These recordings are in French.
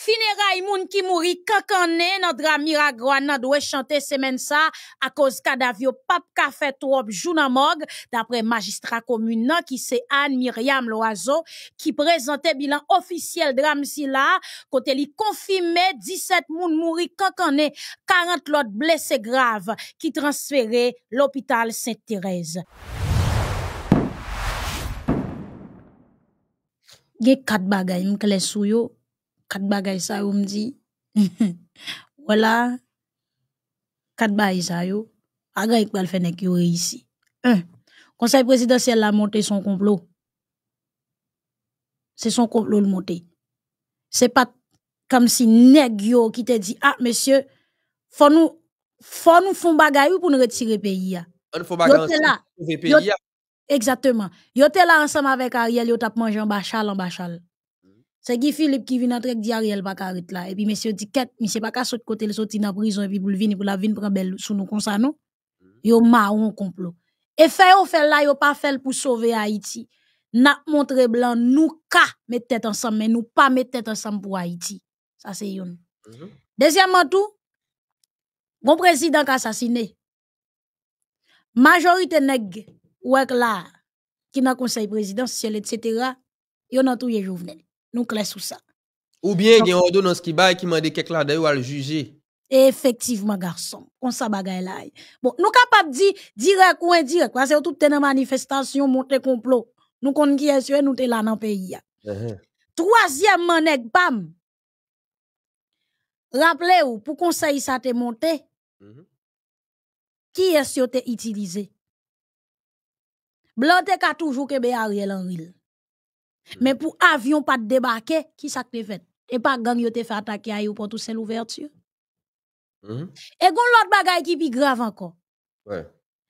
Funérailles moun ki mouri kakane nan drame ragwan nan dwe chante semaine ça, à cause cadavre pap ka fait trop jou nan mort d'après magistrat commune qui ki Anne Myriam Loiseau qui présentait bilan officiel drame si la côté li confirmé 17 moun mouri kakane 40 autres blessés graves qui transféré l'hôpital Sainte-Thérèse. bagay mkle sou yo quatre bagayes ça ou me dit voilà quatre bagages ça yo agay pou faire ici un conseil présidentiel a monté son complot c'est son complot le monté c'est pas comme si nèg qui te dit ah monsieur faut nous faut nous font pour nous retirer pays on faut bagage là pays exactement Vous était là ensemble avec Ariel vous t'a mangé en bachal en bachal c'est Guy Philippe qui vient entrer avec Ariel Bakarit là. Et puis, monsieur Ticket, monsieur Bakar saute côté, il sorti dans la prison et puis pour le pour la vin, prendre belle sous nous comme ça, non? Mm. Yo marron complot. Et fait ou fait là, yo pas fait pour sauver Haïti. N'a montré blanc, nous ka mettre tête ensemble, mais nous pas mettre tête ensemble pour Haïti. Ça, c'est une mm-hmm. Deuxièmement, tout, bon président qui assassiné. Majorité nèg, ouèk là, qui n'a conseil présidentiel, etc., yon a tout yé nous clés sous ça. Ou bien il y a dans ordonnance qui bail qui m'a dit quelque là d'ailleurs le juger. Effectivement garçon, on ça bagaille là. Bon, nous de dire direct ou indirect parce que tout est dans manifestation monter complot. Nous connaissons qui est sûr nous sommes là dans pays. Troisième uh-huh. Troisièmement bam. Rappelez-vous pour conseil ça te monté. Mm-hmm. Qui est sûr t'es utilisé? Blanc t'es toujours que Ariel Henry. Mm. Mais pour avion pas de débarquer, qui ça te fait Et pas gang yo te fait attaquer à pour tout seul l'ouverture. Mm-hmm. Et gon l'autre bagaille qui est grave encore. Ouais.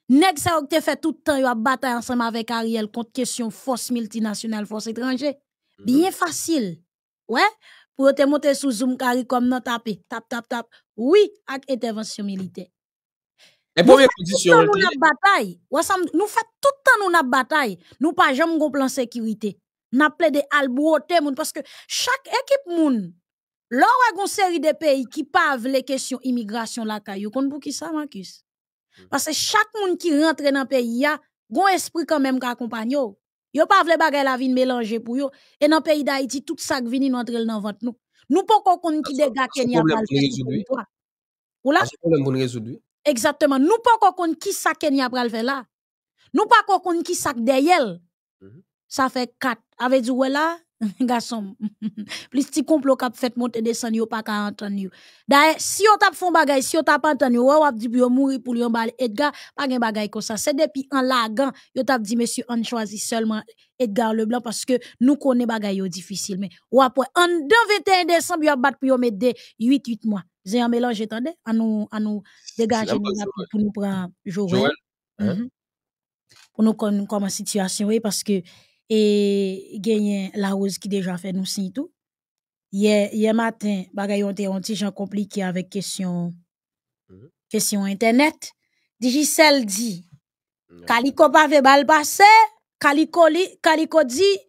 Nèg ça ou te fait tout le temps yo a bataille ensemble avec Ariel contre question force multinationale, force étrangère. Mm-hmm. Bien facile. Ouais, pour te monter sous zoom Kari comme non taper, tap tap tap. Oui, avec intervention militaire. Et première condition. Nous faisons tout le temps nous bataille. Nous faisons tout nous bataille. Nous pas jamais plan sécurité n'a plein de alboote moun parce que chaque équipe moun a une série de pays qui pavent les questions immigration la caillou kon pou ki ça Marcus hmm. parce que chaque moun qui rentre dans pays a gon esprit quand même qu'accompagne yo yo pa vle bagay la vin mélanger pou yo et dans pays d'Haïti tout ça vini entre dans vente nous nous pas ki qui dégâts Kenya pou le ou la problème pour résoudre exactement nous pas kon qui ça Kenya pral faire là nous pas ki qui ça derrière ça fait 4. Avec du ouais là, garçon, plus petit complot qu'a fait monter des sangs, pas qu'à entendre. D'ailleurs, si on fait fond bagay, si on tape entendu, ouais, on dit, pour mourir pour lui balle, Edgar, pas de bagay comme ça. C'est depuis en lagant, yo tape dit, monsieur, on choisit seulement Edgar Leblanc parce que nous connaissons bagay yo difficile. Mais, ou après, en 21 décembre, yo bat pour yo mettre 8-8 mois. C'est un mélange, attendez, à nous, à nous dégager pour nous prendre Joël. Hein? Mhm. Pour nous connaître comment situation, oui, parce que, et gagner la rose qui déjà fait nous sin tout. Hier hier matin, bagay ont te petit ti compliqué avec question question mm-hmm. internet. digicel dit, mm-hmm. kaliko pa ve bal kaliko, li, kaliko dit,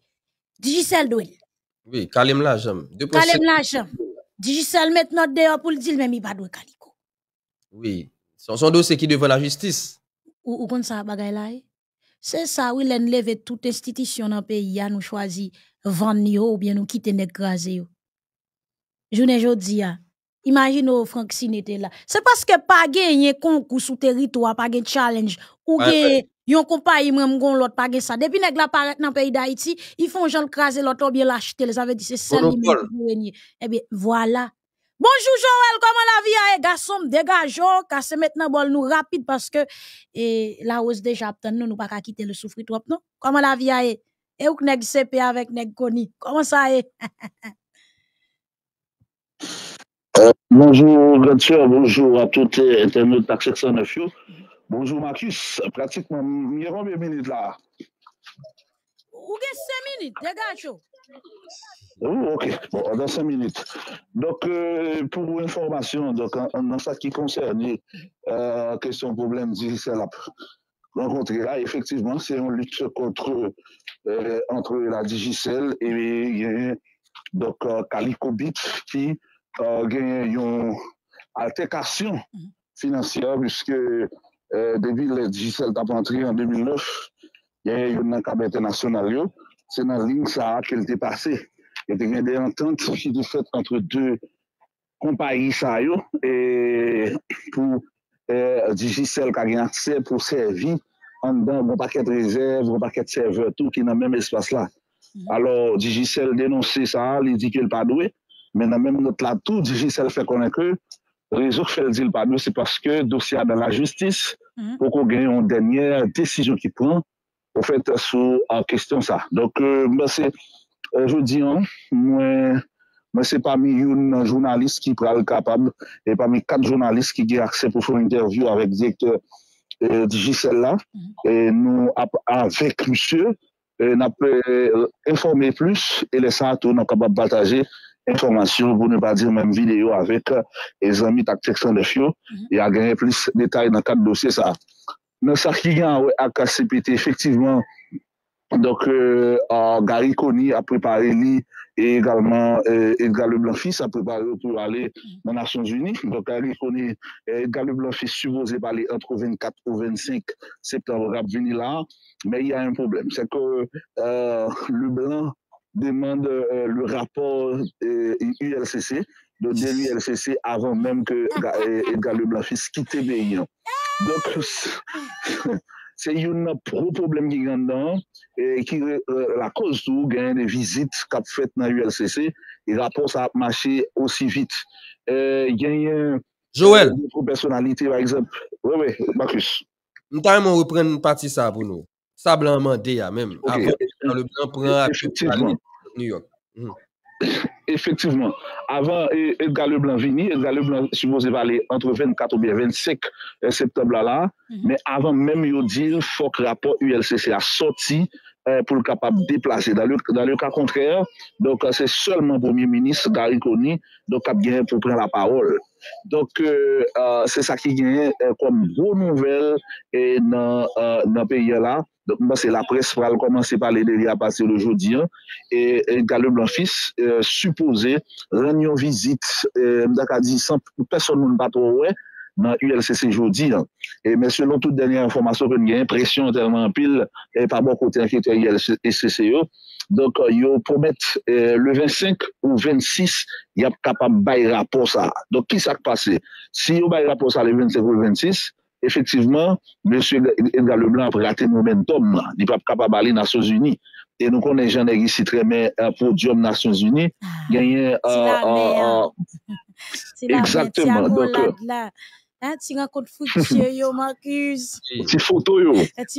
dijisel Oui, Kalim la jam. Kalem la jam. digicel maintenant not pour dire même même mi pas kaliko. Oui, son, son do se ki la justice. Ou, ou kon sa bagay e? C'est ça, oui, l'enlevé leve tout institution nan peyi pays, nous choisi vann ou bien nou kite Je Je yo. dis, jodi ya, imagine ou Frank Sinete la. parce que pa pas gagner territoire sou territoire, pa gen challenge, ou gen yon kompa yon gon l'autre, pa gen sa. Depi que la paret dans le pays d'Haïti, ils font jan l ou bien l'acheter. Les avaient dit c'est ça, eh bien Voilà. Bonjour Joël, comment la vie a garçon, dégageons, car c'est maintenant bol nous rapide parce que la hausse déjà obtenue, nous nous pas quitter le souffrir trop non. Comment la vie a et où nèg CP avec nèg Koni. Comment ça est Bonjour Gretchen, bonjour à tous les internautes de 9. Bonjour Marcus, pratiquement combien minute minutes là. Ou 5 minutes, dégage. Ok, bon, dans 5 minutes. Donc, euh, pour l'information, dans ce qui concerne le euh, problème de la digicelle, effectivement, c'est un lutte euh, entre la digicelle et Calico Beach qui a gagné une altercation financière puisque, depuis la digicelle d'Apantri en 2009, il y a eu un encabre international. C'est dans l'Ingsa qu'elle est passée. yon te gwen de yon tante ki de fèt antre de kompa yi sa yo e pou e, dijisel ka gen asè pou sèvi an dan moun pakèt rezèv, moun pakèt sèv tout ki nan mèm espas la mhm. alò dijisel denonsè sa, li dikè l'padouè men nan mèm not la tout dijisel fè konèkè rejouk fèl di l'padouè, se paske dousia nan la justis mhm. pou kon gen yon denyè desijon ki prè pou fèt sou an kèstyon sa donc euh, mèm se Euh, je di an, mwen se pami yon jounalist ki pral kapab, e pami kat jounalist ki ge akse pou foun intervyou avèk direktor euh, di Jisela, mm-hmm. nou avèk msye, euh, napè informe plus, e lesa tou nan kapab bataje informasyon pou nou batje mwen videyo avèk e zanmi tak teksyon le fyo, e a genye plis detay nan kat dosye sa. Nou sa ki gen ak asepite efektivman Donk euh, euh, gari koni aprepare li e egalman euh, Edgar Leblanc fils aprepare pou ale nan Asons-Unis. Donk gari koni Edgar Leblanc fils suvoze pale entre 24 ou 25 septembre rap veni la. Men y a yon problem. Se ke Leblanc demande le rapor ULCC. Donk den ULCC avan menm ke Edgar Leblanc fils kite Beyon. Se yon nan prou problem ki ganda, la koz tou genye de vizit kat fèt nan ULCC, yon apos ap mache osi vit. Genye... Joël! ...propersonalite, euh, par exemple. Oui, oui, Marcus. Nou ta yon moun repren nou pati sa, Bruno. Sa blanman de ya, mèm. Apo, nan le blanpran ak yon tali, New York. Nou. Hmm. Efectiveman, avant Edgale Blanvini, Edgale Blanvini soumose vali entre 24 ou bien 25 euh, septembre la, men avant mèm yo dir fok rapor ULCC a soti pou l kapap deplase. Dal yo ka kontrè, donk se selman pou mi minis Garikoni, donk kap gen pou pren la parol. Donk se sa ki genye kom bon nouvel nan peye la. Donk mwen se la pres pral koman se pale de li a euh, euh, pase bon le jodi. E gale blan fis, supose, renyon vizit, mdaka di, peson moun patro oue nan ULCC jodi. E mwen se non tout denye informasyon pen genye, presyon telman pil, e pa mwen kote an ki te ULCC yo. Donk euh, yo promet euh, le 25 ou 26, yap kapab bayra pou sa. Donk ki sak pase? Si yo bayra pou sa le 25 ou 26, efektiveman, Monsie Endra Leblanc vraten momentum, di pap kapab bale Nasyon Zuni, e nou konen janerisi tremen euh, pou Diom Nasyon Zuni, ah, genyen... Ti la mey an. Ti la mey ti a volad la. Ti la mey ti a volad la. Ti foto yo. C'est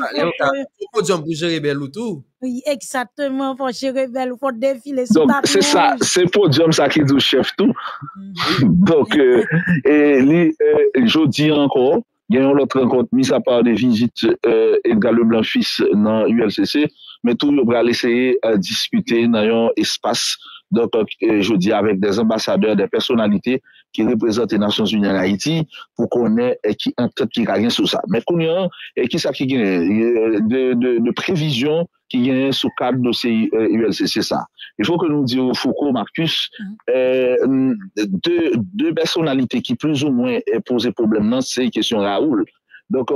ça, c'est podium ça qui nous cheffe tout. Mm-hmm. Donc, euh, euh, je dis encore, il y a un autre rencontre mis à part des visites euh, Edgar Leblanc-Fils dans ULCC, mais tout le bras l'essayé à discuter dans un espace Donc, euh, euh, je dis, avec des ambassadeurs, des personnalités qui représentent les Nations Unies en Haïti pour qu'on ait un tête qui gagne sous ça. Mais qu'on y a, qui ça qui gagne euh,? De prévisions qui gagne sous cadre de ces ULCC, c'est ça. Il faut que nous nous disons, Foucault, Marcus, mm-hmm. deux personnalités qui plus ou moins posent problème, c'est les questions Raoul. Donc,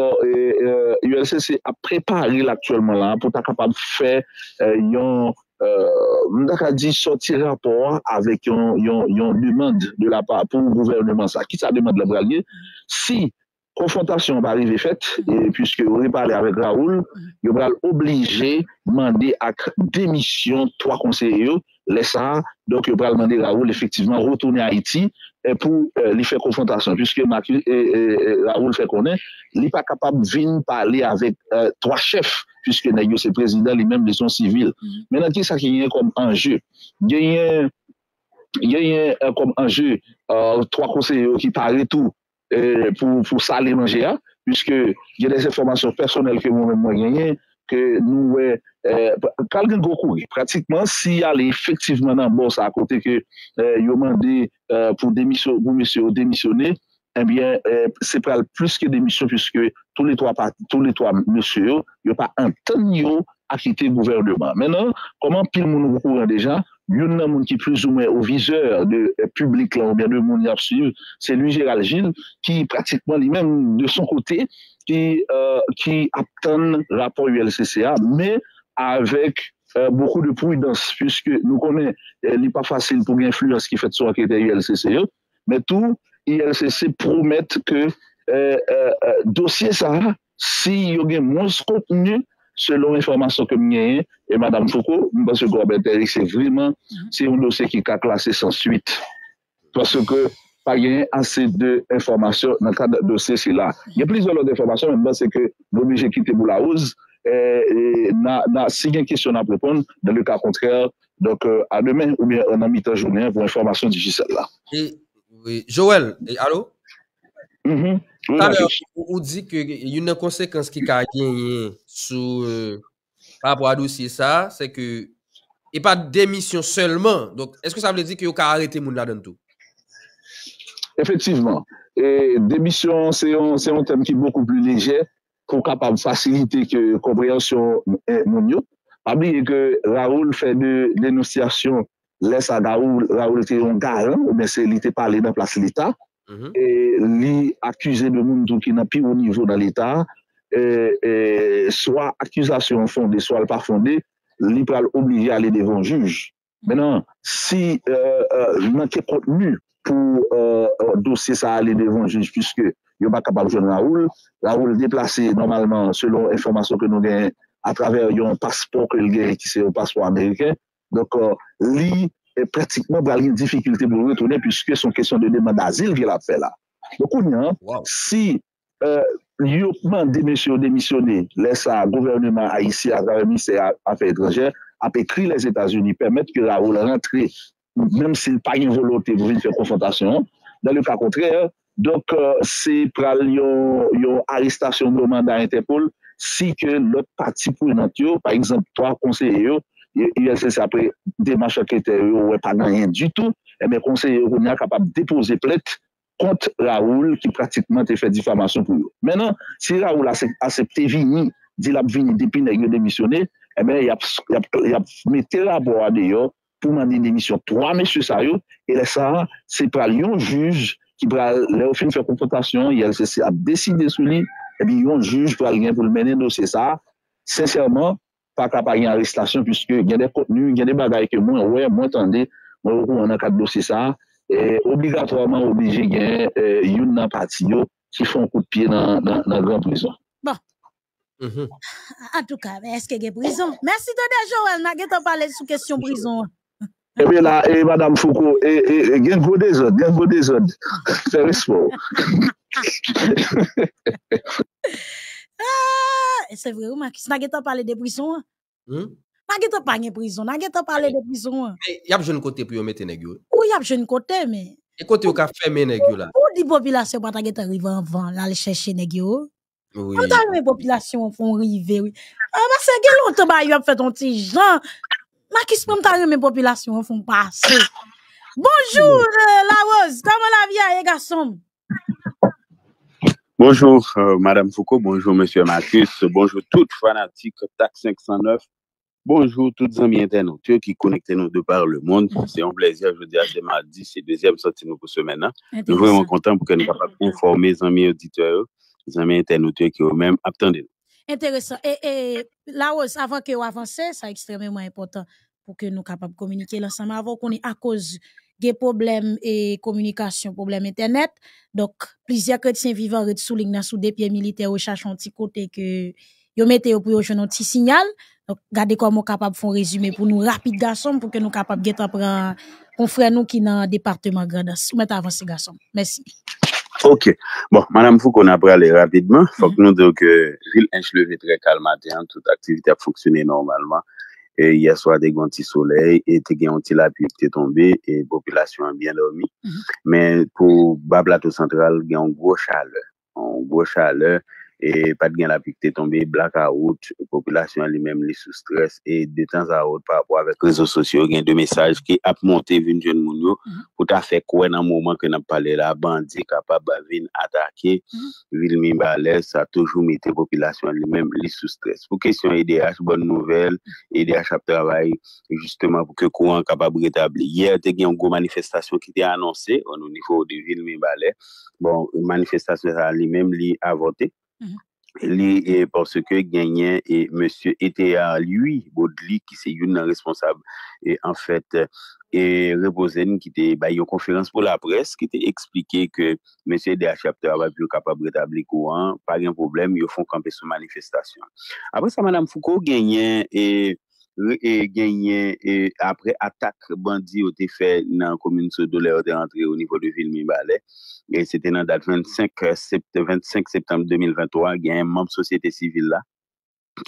ULCC a préparé l'actuellement là, pour être capable de faire yon Euh, mdaka di sorti rapor avek yon numand de la pa pou gouvernement sa ki sa demand la bralye si konfrontasyon ba rive fet puisque ou re parle avek Raoul yo bral oblige mande ak demisyon toa konser yo lè sa, dok yo pralman de Raoul efektiveman rotounen a Iti pou li fè konfrontasyon, pwiske Raoul fè konnen, li pa kapab vin pale avèk 3 euh, chef, pwiske na yo se prezident li menm de son sivil. Mè nan ki sa ki yon yon kom anje, yon yon kom anje 3 konseyo ki pare tou pou sa li manje a, pwiske yon informasyon personel ke moun mwen mwen yon yon ke nou, eh, kal gen Gokou, pratikman, si al efektivman anbos akote ke eh, yon mande eh, pou demisyon, goun mesyo demisyone, se pral plus ke demisyon, pwiske toune to apati, toune to apati mesyo, yon pa anten yon le gouvernement. Maintenant, comment pile mon courant déjà, yon nan moun qui, plus ou moins, au viseur de euh, public ou bien de moun yap suiv, c'est lui Gérald Gilles, qui pratiquement, lui-même, de son côté, qui euh, qui rapport rapport ULCCA, mais avec euh, beaucoup de prudence, puisque nous connaît euh, n'est pas facile pour pour ce qui fait soi sou de ULCCA, mais tout, ULCC promet que dossier ça, si y a moins de contenu, selon informasyon ke mwenye en, e madame Foucault, mwen base gwo abe interesse vriman, mm-hmm. se yon dosye ki ka klasè sans suite. Paske pa yon anse de informasyon nan kade dosye si la. Yon plis de lot de informasyon mwen base ke mwen mi jekite mou la ouz, e nan si gen kisyon nan propon, dan le ka kontrèr, ane men ou mwen anamita jounen pou informasyon di jisek la. Joël, alo? Mm-hmm. Ou di ki yon konsekans ki ka genye sou pa pou adousi sa, se ke e pa demisyon selman, eske sa vle di ki yo ka arete moun la den tou? Efektiveman. Demisyon se yon tem ki beaucoup plus leje, pou kapab fasilite kyo kompryansyon eh, moun yo. Pa mi e ke Raoul fè de denosyasyon lè sa Raoul, Raoul te yon gal, ou mè se li te pale nan plas l'Etat, Mm-hmm. E li akuse de moun doun ki nan pi ou bon nivou nan l'Etat e, e swa akusasyon fonde, swa l pa fonde li pral oblije ale devon juj menan, si e, nan ke protenu pou dosye sa ale devon juj puisque yo ma kapab joun la oul la oul deplase normalman selon informasyon ke nou gen a traver yon paspon ke l gen ki se yon paspon ameriken doko, euh, li akuse E pratikman bral yon difikilite pou yon retounen pwiske son kesyon de deman da zil vye la pe la. Dokoun yon, si euh, yon pouman demisyon demisyone lese a governman a isi, a drar misi, a pafei drangè, apèkri les Etats-Unis, permèt ke la ou la rentre, mèm se pa yon volote vye fè konfantasyon, dan le ka kontrè, dok se pral yon aristasyon de manda interpol, si ke lop parti pou yon ant yo, par exemple, 3 konseye yo, yon sese apre demache kreter yo, wè pa nan yon di tou, e eh mè konseye yo kon yon a kapab depoze plet kont Raoul ki pratikman te fè difamasyon pou yo. Mè nan, si Raoul a septe vini, di la vini depi eh nan yon demisyone, e mè yon mette la boan de yo pou mani demisyon. Troa mè sese a yo, e lè sa, se pral yon juge ki pral lè ou fin fè konpotasyon, yon sese ap deside sou li, e eh bi yon juge pral yon pou l menen nou sese a, sènsèrman, pa kap a yon aristasyon, pwiske gen de kotenu, gen de bagay ke mwen, mwen tende, mwen akad dosi sa, obigatwaman obije gen yon nan pati yo, ki fon koupi nan gran prizon. Bon. Mm-hmm. En tout ka, eske gen prizon. Mersi te de Joël, nan gen te pale sou kesyon prizon. E eh be la, e eh, Madame Foucault, gen gode zon, gen gode zon. Seri svo. Aaaa! c'est vrai ou Marcus, n'a pas parlé de prison. Hein. Hmm? N'a pas de prison, n'a pas parlé eh, de prison. Il hein. eh, y a jeune côté pour mettre nèg Oui, Oui, y a jeune côté mais et côté ka fermé nèg là. Pour di population pas t'arriver arriver avant, là aller chercher Oui. Oh? yo. Oui. Quand les populations font river oui. Ah parce bah, que longtemps y a fait ton petit Jean. Marcus pour t'arriver mes populations font passer. Bonjour euh, la Rose, comment la vie hein, les garçons? Bonjour, euh, Madame Foucault. Bonjour, Monsieur Marcus. Bonjour, toutes fanatiques TAC 509. Bonjour, toutes amis internautes qui connectent nous de par le monde. C'est un plaisir, je dis à ce mardi, c'est deuxième sortie pour semaine semaine, Nous vraiment contents pour que nous puissions informer les amis auditeurs, les amis internautes qui eux même attendent. Intéressant. Et, là là, avant que vous avancez, c'est extrêmement important pour que nous capables communiquer ensemble, avant qu'on ait à cause des problèmes et communication, problèmes internet. Donc, plusieurs chrétiens vivants soulignent sous des pieds militaires cherchent un petit côté que yo pour yo un petit signal. Donc, regardez comment capable font résumé pour nous rapide garçon pour que nous capables de prendre confrère nous qui dans département Grandas. Vous mettez avancer garçon. Merci. OK. Bon, Madame faut qu'on a rapidement. Faut que nous donc que Ville Inch très calme matin, toute activité a fonctionné normalement. e yaswa de ganti soley, e te ganti la piste tombe, e populasyon an bien lomi. Mhm. Men pou ba plato sentral, gen gwo chale. Gon gwo chale, E pat gen apik te tombe blak a out populasyon li men li sou stres e de tan a out pa apwa avek rezo sosyo gen de mesaj ki ap monte vin djen moun yo mhm. pou ta fe kwen an mouman ke nan pale la bandi kapap ba vin atake mhm. vil mi balè sa toujou mette populasyon li men li sou stres pou kesyon IDH e bon nouvel IDH e ap travay pou ke kou an kapap bretabli ye te gen an gwo manifestasyon ki te anonsè anon nifo de vil mi balè bon manifestasyon sa li men li avote Mm-hmm. li e porske genyen e monsye ete a luy Godli ki se youn nan responsab e, en fèt e reposen ki te bay yo konferans pou la pres ki te eksplike ke monsye de achapte a wap yo kapab re tabli kouan pa gen problem yo fon kampe sou manifestasyon apres a manam foko genyen e E genye e apre atak bandi ou te fe nan komoun sou dole ou te rentre ou nivou de vil mi bale. E se te nan dat 25 septembre 2023 genye mamp sosyete sivil la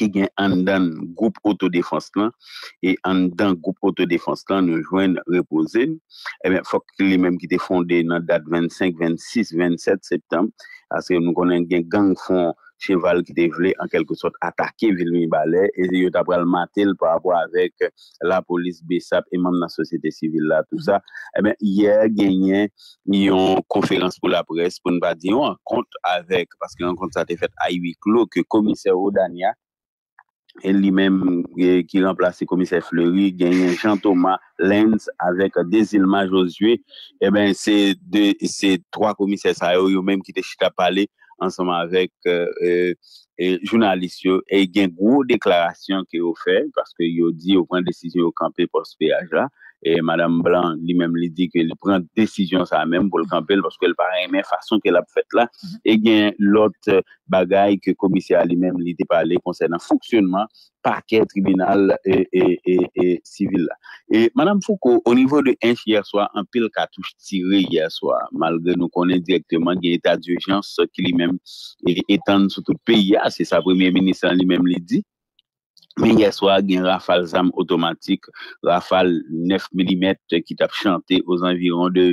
ki gen an dan goup autodefense lan. E an dan goup autodefense lan nou jwen repose. E eh ben fok li menm ki te fonde nan dat 25, 26 27 septembre. Aske nou konen gen gang fon cheval ki te vle en kelko sot atake Vilmi Balè, e yon tabral matel pa apwa avek la polis Besap, e man nan sosete sivil la, tout sa, e eh ben yè genyen, ni yon konferans pou la pres, pou n'ba di yon kont avek, paske yon kont sa te fet Aywi Klo, ke komise Odanya, e li men ki l'anplase komise Fleury, genyen Jean-Thomas Lenz, avek Desilma Josué, e eh ben se 3 komise sa yo, yo men ki te chita pale, ansanman avèk euh, euh, jounalist yo, e gen gwo deklarasyon ki yo fè, paske yo di yo pwen desisyon yo kampe pos peyaj la, Madame Blanc li mèm li di ke li pren desisyon sa mèm pou l'kampel pwoske el parè mè fason ke l ap fèt la mm-hmm. e gen lot bagay ke komisyar li mèm li depalè konsèd an fonksyonman parke tribunal e sivil la. Madame Foucault, o nivou de enche yerswa, an pil katouche tire yerswa, malde nou konen direktèman gen etat d'urjan, se ki li mèm etan sou tout pey ya, se sa premiè minisan li mèm li di, Menye swa gen rafal zam otomatik, rafal 9 mm ki tap chante oz anviron de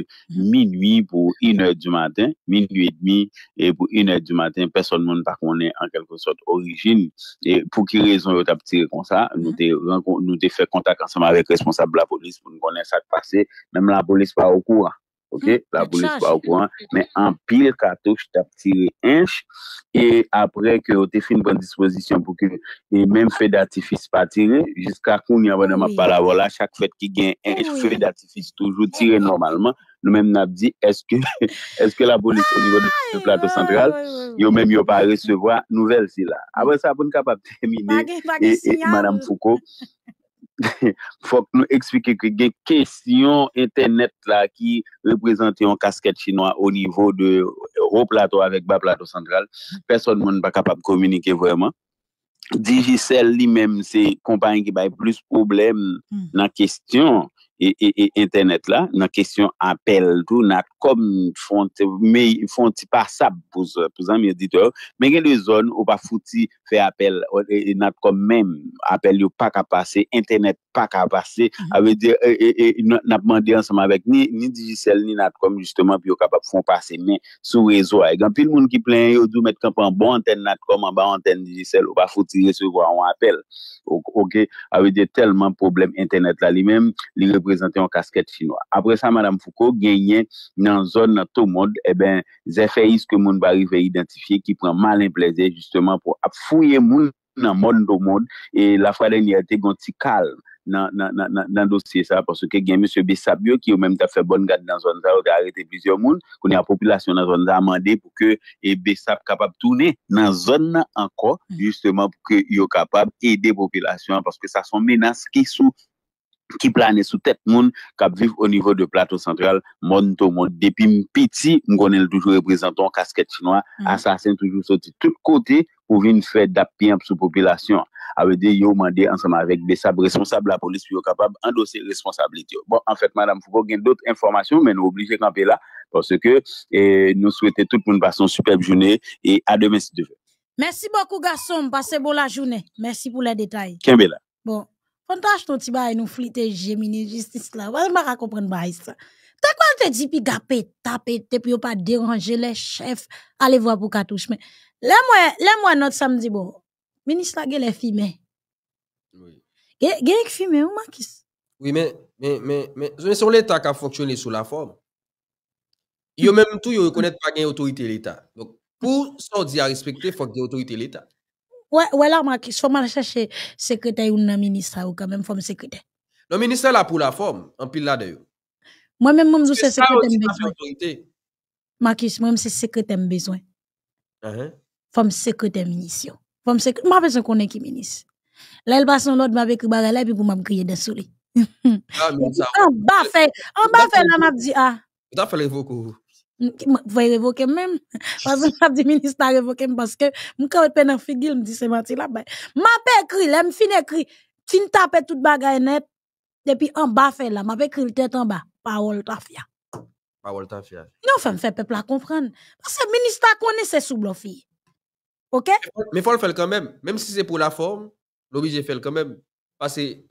minoui pou in ou du maten, minoui et demi, e pou in ou du maten, person moun pa konen an kelko sot orijin. E pou ki rezon yo tap tire kon sa, nou te fe kontak ansama re responsable la polis pou nou konen sa te pase, menm la polis pa ou kou a. Hmm, la police pas au courant, mais en pile cartouche, tiré un, et après que fait une bonne disposition pour que, et même feu d'artifice pas tiré, jusqu'à qu'on y a vraiment pas chaque fête qui gagne un feu d'artifice toujours tiré normalement, nous même n'a dit, est-ce que, est-ce que la police au niveau du ah, plateau central, Vous même pas recevoir nouvelle si Après ah ça, pour capable terminer, et, madame Foucault, fòk nou eksplike ke gen kèsyon internet la ki reprezentyon kasket chinois au niveau de, au plateau avèk ba plateau sandral, person moun pa kapab komunike vèman Digicel li mèm se kompany ki bay plus problem hmm. nan kèsyon E, e, e, internet la, nan kesyon apel, nou nat kom fonte, me yon fonte pa sab pou zan mi yon dite yo, men gen yon zon ou pa foti fe apel nat kom men, apel yo pa kapase, internet pa kapase mhm. ave di, nap mandi ansama vek, ni digicel, ni nat kom justeman, bi yo kapap fonte pase, men sou rezo a, egan, pil moun ki plen yo dou met kampan, bon ba anten nat kom, ba anten digicel, ou pa foti, se yon apel ok, ave di, telman problem internet la, li men, li yon prezente yon kasket finwa. Apre sa, madame Foucault, gen yon nan zon nan tou mod, e eh ben, ze fe yis ke moun bari ve identifiye ki pran malin pleze justement pou ap fouye moun nan mod nou mod, e la fwa den yate gonti kal nan dosye sa, parce ke gen monsye Besap yon ki yo menm ta fe bon gade nan zon zaro de arete vizyon moun, kon yon populasyon nan zon zaro mande pou ke Besap kapab toune nan zon nan anko justement pou ke yo kapab ede populasyon, parce ke sa son menas ki sou qui planait sous tête monde qui vivent au niveau de plateau central monde tout monde depuis petit on toujours représentant casquette chinoise mm. assassin toujours sorti tout côté pour venir faire d'appui sous population avec des yo ensemble avec des sabres responsables la police pour capable endosser responsabilité bon en fait madame faut pas d'autres informations mais nous obligé camper là parce que eh, nous souhaitons tout le monde passer une superbe journée et à demain si tu veux merci beaucoup garçon passez bonne la journée merci pour les détails là. bon Fon ton achete un petit bail nous flite Gemini justice là. Ouais, m'a comprendre pas ça. T'as quoi te dit puis gapé, taper te ne pas déranger les chefs, allez voir pour cartouche mais. Là moi, là moi notre samedi bon. Ministre là gè les filmé. Oui. Gè gè filmé ou Oui, mais mais mais mais sur l'état qui a fonctionné sous la forme. Il y a même tout, yo reconnaît pas gain autorité l'état. Donc pour ça à respecter faut que autorité l'état. Wè non non, la, Makis, fò m a chache sekretè yon nan ministrè yon, kame m fòm sekretè. Non, ministrè la pou la fòm, an pil la de yon. Mwen mè m mèm zò se sekretè m bezwen. Se skè yon, se sekoite. Makis, m mèm se sekretè m bezwen. Fòm sekretè m nisyon. Fòm sekretè, m apè zon konen ki minist. Lè l bason lòd m apè kibarè lè, pi pou m ap kriye desou li. An bè fe, an bè fe nan ap di a. Ta fè lè vòkou. Voye revokem mèm Vazan ap di minista revokem Mwen kawe pe nan figil Mwen di se mati la Mwen apè kri lè mwen finè kri Tin tapè tout bagay nèp Depi an ba fè la Mwen apè kri lè tèt an ba Pa wol ta fia Non fèm fè pepla konfran Minista konè se sou blofi Mwen fòl fèl kèmèm Mèm si se pou la fòm Lòbi jè fèl kèmèm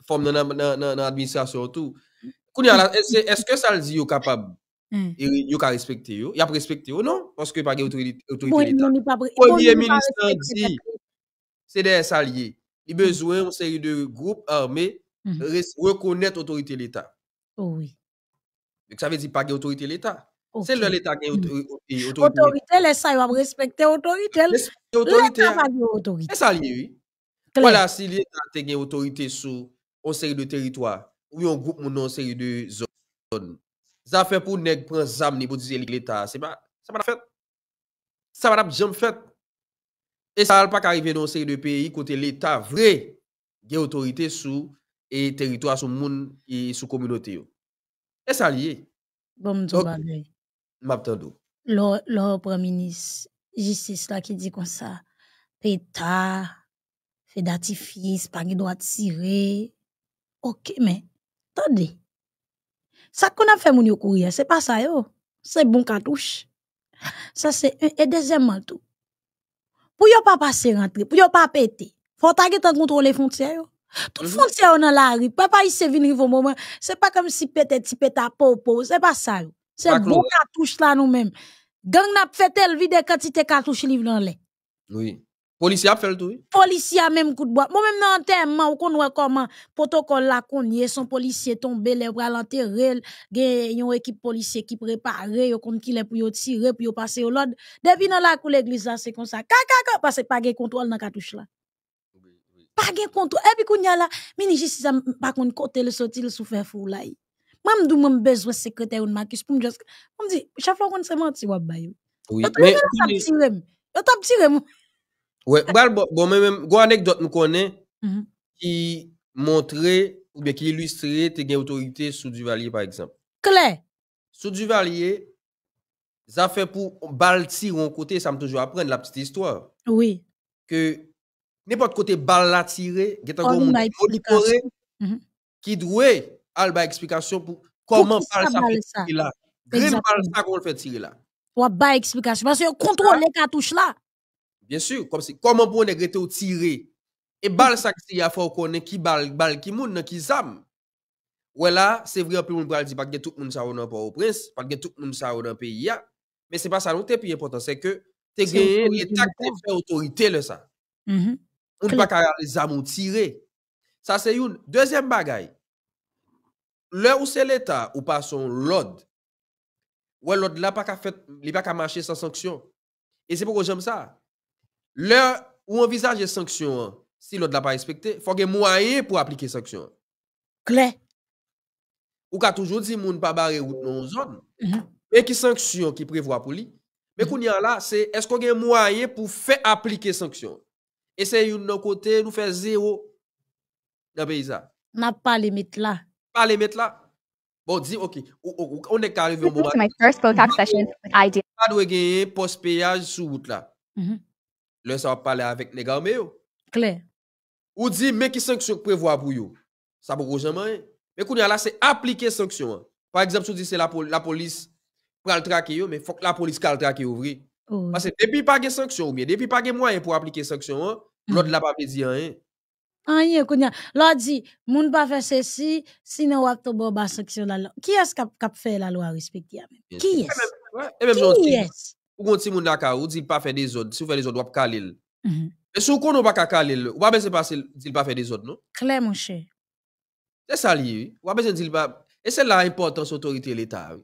Fòm nan administrasyon tout Kouni ala eske salzi yo kapab? Il mm. Et il a respecté. Il a respecté non? Parce que pas autorité l'État. Premier ministre dit, c'est des alliés. Il mm. besoin d'une série de groupes armés mm. reconnaître l'autorité de l'État. Oh oui. Donc ça veut dire pas autorité de l'État. C'est l'État qui a autorité. L'autorité, c'est ça, respecter l'autorité. L'État va autorité. C'est ça, oui. Voilà, si l'État a une autorité sur une série de territoires, ou un groupe ou une série de zones, ça fait pour nèg prendre zam ni pour dire l'état, c'est pas ça pas fait. Ça va pas fait. Et ça va pas arriver dans série de pays côté l'état vrai, gain autorité sous et territoire sous monde et sous communauté. Et ça lié. Bon ne bagay. M'attendou. Le le premier ministre justice qui dit comme ça, l'état fait d'artifice, pas droit de tirer. OK mais attendez. Ça qu'on a fait, mon courrier courir, c'est pas ça, yo. C'est bon cartouche. Ça, c'est un et deuxièmement tout. Pour yon pas passer rentrer, pour yon pas péter, faut ta gêter contrôler les frontières, Toutes Tout mhm. frontière, on a la rue. Papa, il se vini au moment. C'est pas comme si pété, si pète à peau, C'est pas ça, C'est bon cartouche, là, nous-mêmes. Gang n'a fait tel vide quand il te cartouche livre dans l'air. Oui. Policier a fait le tour. Policier a même coup de bois. Moi-même, dans l'enterrement, on connaît comment protocole là qu'on y est, son policier tombé, les bras l'enterré, il y a une équipe policière qui prépare, il compte qu'il est pour tirer, pour passer au l'ordre. Depuis dans la cour l'église, c'est comme ça. Kaka, parce que pas de contrôle dans la cartouche là. Pas de contrôle. Et puis, qu'on y a là, mini ça pas de côté le sorti, le souffert fou là. Moi, je me besoin secrétaire de Marcus pour me dire, on me dit, chaque fois qu'on se menti, on bailler. Oui, mais. Je t'ai tiré, moi. Ouais, bon, même, une anecdote, nous connaît mm-hmm. qui montrait ou bien qui illustrait tes autorité sous Duvalier, par exemple. Claire. Sous Duvalier, ça fait pour baltir ou côté, ça me toujours apprendre la petite histoire. Oui. Que n'importe côté de la tirer, il qui mm-hmm. doit avoir explication pour comment faire ça fait là. ça qu'on fait tirer là. Ou pas explication. Parce que contrôle hein? les cartouches là. Bien sûr, koman pou ane grete ou tire E bal sakse ya fò konen ki bal Bal ki moun, nan ki zam Ouè la, se vre anpè moun bral di Bak gen tout moun sa ou nan pou ou prens Bak gen tout moun sa ou nan peyi ya Men se pa sa nou te pi important Se ke te gen pou ye takte Otorite le sa Moun bak a zam ou tire Sa se youn, dezyen bagay Lè ou se l'Etat Ou pa son l'Od Ouè l'Od la pak a fèt Li pak a manche san sanksyon E se pou kò jèm sa on ou envisager sanction, si l'autre l'a pas respecté, il faut que moyen pour appliquer sanction. Clair. Ou ka toujours dit moun pas barrer route non zone. Mais qui sanction qui prévoit pour lui? Mais qu'on y a là, c'est est-ce qu'on a moyen pour faire appliquer sanction? Et c'est une notre côté, nous fait zéro dans le pays. N'a pas les mettre là. Pas les mettre là. Bon, dis, OK, on est arrivé au moment. This ma première Pas de un post payage sur route là. Mm-hmm. Là, ça va parler avec les gars, mais Claire. Ou dit, mais qui sanction prévoit pour eux? Ça ne vous jamais. Mais quand là, c'est appliquer sanction. Hein. Par exemple, si vous dites que la police pour le traquer, mais faut que la police pour le traquer ouvrir. Parce que depuis pas de sanction, ou bien depuis pas de moyen pour appliquer sanction, hein, l'autre l'a pas dit rien. Ah, il y a L'autre dit, moun pas faire ceci, sinon on va tomber la sanction. Qui est-ce qui a fait la loi respective? Qui est-ce? Eh ben, eh ben, qui est-ce? ou gonti moun ou dit pas faire des autres, si vous faites des autres, vous caler? caler. Mais si vous ne pas caler? ou pas besoin passer dit pas faire des autres, non? Claire mon cher. C'est ça lié, ou pas besoin pas et c'est là l'importance autorité l'état.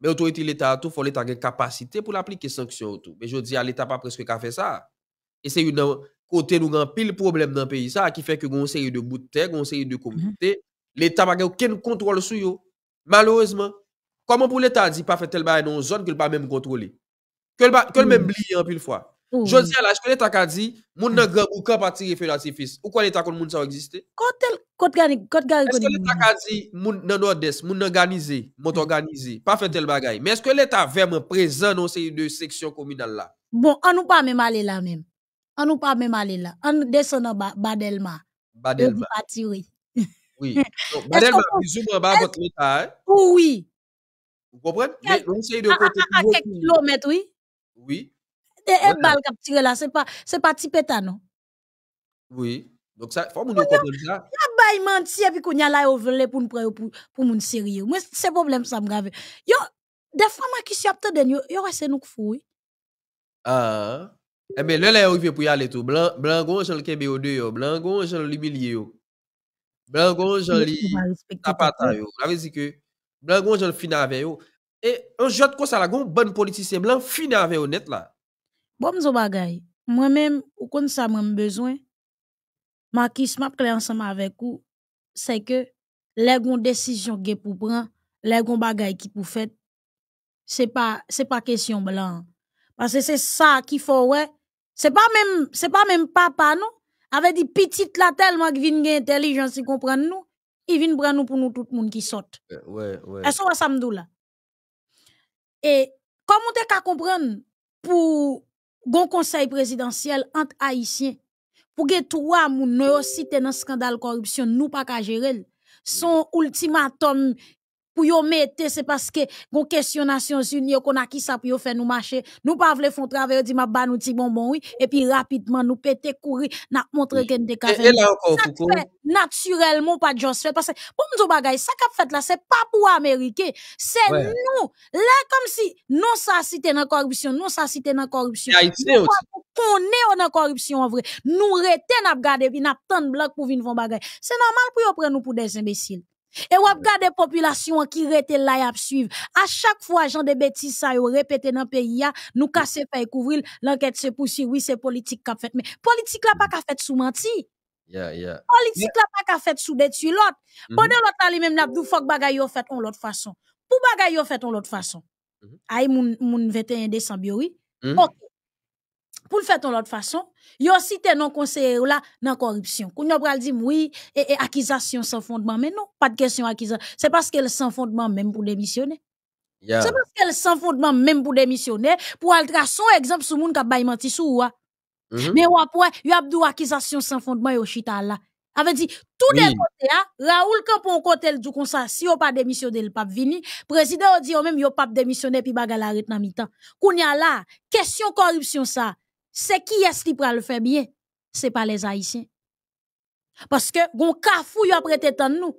Mais autorité l'état tout faut l'état une capacité pour l'appliquer sanction tout. Mais je dis à l'état pas presque qu'a fait ça. Et c'est une côté nous grand pile problème dans le pays ça qui fait que une série de bout de terre, de mhm. communauté l'état n'a aucun contrôle sur eux. Malheureusement, comment pour l'état dit pas faire tel bail dans une zone qu'il pas même contrôler que le même mm. blie en hein, pile fois. Mm. Je dis à la, je connais ta ka dit moun nan gab ou kap atire feu d'artifice. Ou quoi l'état kon moun sa existe? Quand el, quand gani, quand gani. Est-ce que l'état ka dit moun nan nord-est, moun nan organisé, moun organisé, mm. pas fait tel bagay. Mais est-ce que l'état vraiment présent dans ces deux sections communales là? Bon, on nous pas même aller là même. On nous pas même aller là. On descend en Badelma. Badelma. Oui. oui. Donc, Badelma, plus ou bas votre État, hein? Oui. Vous comprenez? Mais, on de côté. À quelques kilomètres, oui. E, e bal kap tire la, se pa tipeta no? Oui, donc sa fò moun yo kòp lè la. Ya bay manti epi kon yal la yo vè lè pou moun seri yo. Mwen se problem sa m gravè. Yo, de fò m a ki si ap tè den yo, yo wè se nou k fò wè? Ah, e eh mè lè lè yo vè pou yale tout. Blan gon jòl kebe yo dè yo, blan gon jòl li bilye yo. Blan gon jòl li tapata yo, la vè zi kè. Blan gon jòl finavè yo. Et un jette de ça la gon, bon politicien blanc, fini avec honnête là. Bon, m'zo bagay, moi-même, ou kon sa m'en besoin, ma qui s'map clé ensemble avec vous, c'est que les gon décision ge pour pran, les gon bagay qui pour fait, c'est pas, c'est pas question blanc. Parce que c'est ça qui faut, ouais. C'est pas même, c'est pas même papa, non? Avec des petites là tellement qui viens gagner intelligence, ils comprennent nous. Ils viennent prendre nous pour nous, tout le monde qui saute. Euh, ouais, ouais. Est-ce que ça là? Et comment vous comprendre pour un conseil présidentiel entre Haïtiens, pour que trois personnes soient cité dans le scandale corruption, nous ne pouvons pas gérer son ultimatum pour yon mette, c'est parce que, gon question Nations Unies, qu'on a qui ça pour faire nous marcher. Nous pas voulu travail, dit ma banou ti bonbon, oui. Et puis, rapidement, nous pété courir, n'a montré qu'en des cas. Et là encore, Naturellement, pas de Parce que, bon pour m'zou bagay, ça qu'a fait là, c'est pas pour Américain. C'est nous. Là, comme si, non ça cité dans la corruption, non ça cité dans la corruption. On est en corruption en vrai. Nous retenons à garder, puis nous avons tant de blocs pour venir faire des C'est normal pour nous prendre pour des imbéciles. Et ou ap mm. gade population qui rete là et suivre. À chaque fois, gens de bêtises ça dans le pays, nous cassons mm. fait couvrir l'enquête se si oui, c'est politique qui fait. Mais politique la pas qu'a fait sous menti. Yeah, yeah. Politique là pas qu'a fait sous détruit l'autre. Mm-hmm. Pendant l'autre ali même n'a pas fok bagay yon fait en l'autre façon. Pour bagay yon fait en l'autre façon. Ay, mon moun, moun 21 décembre, oui. Mm-hmm. Ok pour le faire de l'autre façon. il Yo des non conseiller là dans corruption. un yon dit oui et, sans fondement mais non, pas de question accusation. C'est parce qu'elle sans fondement même pour démissionner. C'est parce qu'elle sans fondement même pour démissionner pour altra son exemple sous le monde qui menti sou hein. mm-hmm. Mais après, il y a deux sans fondement au chita là. vous dit tout des côtés hein. Raoul quand pour côté du comme si on pas démissionner le pas venir, président dit oh, même yo pas démissionner puis bagarre arrête dans mi-temps. a là, question corruption ça c'est qui est-ce qui le faire bien? C'est pas les Haïtiens. Parce que, gon kafou a prêté tant nous.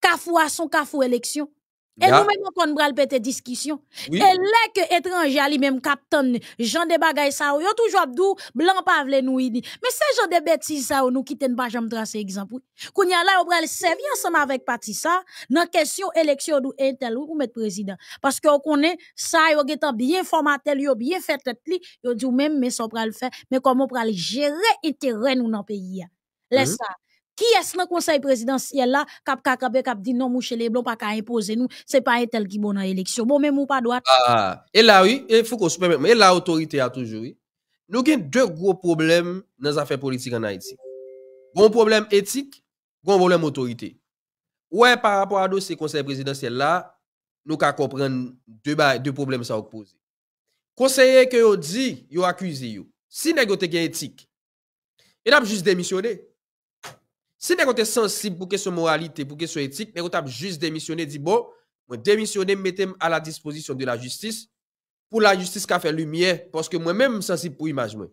Kafou a son Cafou élection. Et yeah. nous-mêmes, on bral pété discussion. Oui. Et là que étranger lui même capitaine, Jean de bagaille, ça, ont toujours abdou, blanc pas vle nous Mais c'est genre de bêtises ça, nous qui pas jamais tracer exemple. Qu'on y a là, on bral servir ensemble avec parti ça, dans question élection d'où tel ou mettre président. Parce que on connaît ça, Il est bien formaté, a bien fait tête lui, il dit même, mais ça le faire, mais comment on le gérer intérêt nous dans le pays. Laisse hum. ça qui est-ce dans le conseil présidentiel là, qui a dit non, mouche les blancs, pas qu'à imposer nous, c'est pas un tel qui bon dans l'élection. Bon, même ou pas droit. Ah, et là, oui, il faut qu'on se permette, mais autorité a toujours, oui. Nous avons deux gros problèmes dans les affaires politiques en Haïti. gros problème éthique, gros problème autorité. Ouais, par rapport à ce conseil présidentiel là, nous avons compris deux, problèmes ça Conseiller que vous dit, vous accusez, si vous avez éthique, il a juste démissionné. se nekote sensib pou kesyon moralite, pou kesyon etik, nekote ap juz demisyone, di bo, mwen demisyone, metem a la disposisyon de la justis, pou la justis ka fe lumiye, pwoske mwen men mwen sensib pou imaj mwen.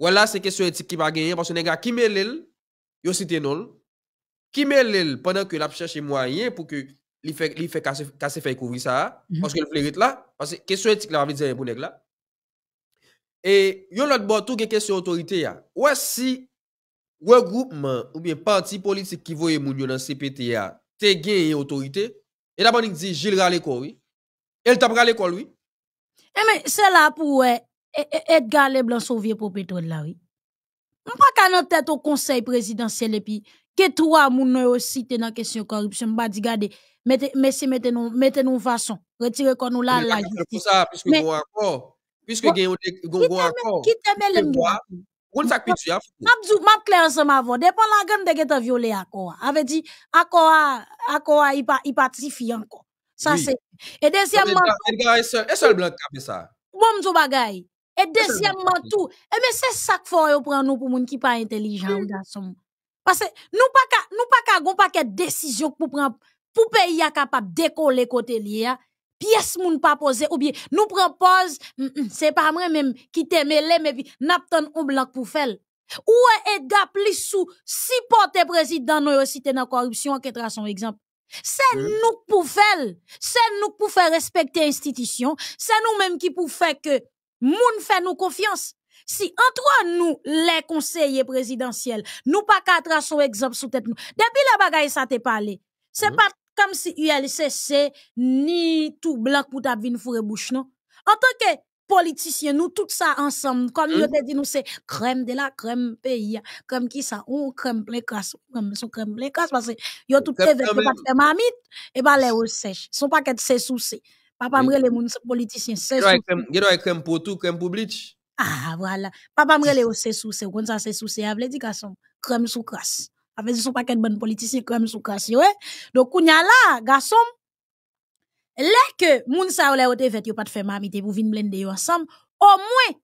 Wala, se kesyon etik ki pa genyen, pwoske nega kime lel, yo sitenol, kime lel, pwoske la pichache mwen yen, pouke li fe kase fe kouvri sa, pwoske le flevit la, pwoske kesyon etik la, mwen mwen mwen mwen mwen mwen mwen mwen mwen mwen mwen mwen mwen mwen mwen mwen mwen mwen mwen Ou e groupman ou mi e panti politik ki voye moun yo nan CPTA tege e otorite, e dabanik di jilga le kol, oui? El tapra le kol, oui? Emen, se la pou e edga le blansovye pou petron la, oui? Mwa ka nan tet o konsey prezidansyele pi, ke trwa moun nou yosite nan kesyon korupsyon, mba di gade, mese mette nou vason, retire kon nou la la. Mwen akate pou sa, pwiske goun ankor, pwiske gen yon dek goun ankor. Ki teme le moun? Ki teme le moun? Mabzu ne savez pas que tu as clair ensemble avant. Dépend la gang de guette violé à quoi. Avec dit, à quoi, à quoi, il pas, il pas encore. Ça, c'est. Et deuxièmement. et seul blanc qui a ça? Bon, je bagay. Et deuxièmement, tout. Et mais c'est ça qu'il faut prend nous pour moun qui pas intelligent, ou garçon. Parce que nous pas qu'à, nous pas qu'à, nous pas qu'à décision pour prendre, pour payer capable de décoller côté lié, pièce moun pas poser ou bien nous propose, pause, mm, mm, c'est pas moi même qui t'aime mais puis n'attend un blanc pour faire. Ou Edgar plus sous si porter président nous aussi dans corruption qui son exemple. C'est nous pour faire, c'est nous pour faire respecter institution, c'est nous même qui pour faire que moun fait nous confiance. Si entre nous, les conseillers présidentiels, nous pas qu'à son exemple sous tête nous. Depuis la bagaille, ça t'est parlé. C'est pas comme si ULCC ni tout blanc pour ta vin fourre bouche, non? En tant que politicien, nous, tout ça ensemble, comme il hmm? je dit nous, c'est crème de la crème pays, comme qui ça, ou crème plein crasse crème, son crème plein crasse, parce que, yo, tout te vêt, pas te mamite, et pas ben, les hauts sèches, son paquet de ses soucis. Papa, mm. les mon politicien, c'est. soucis. Gédo, crème pour tout, crème pour blitch Ah, voilà. Papa, les ses soucis, quand ça, ses soucis, avec l'éducation, crème sous crasse. Avec son paquet de bonnes politiciens quand même sous casse, hein. ouais. Donc, kounya là, garçon, là que moun sa ou le te vet, yo pas de faire mamite pour venir blender ensemble, au moins,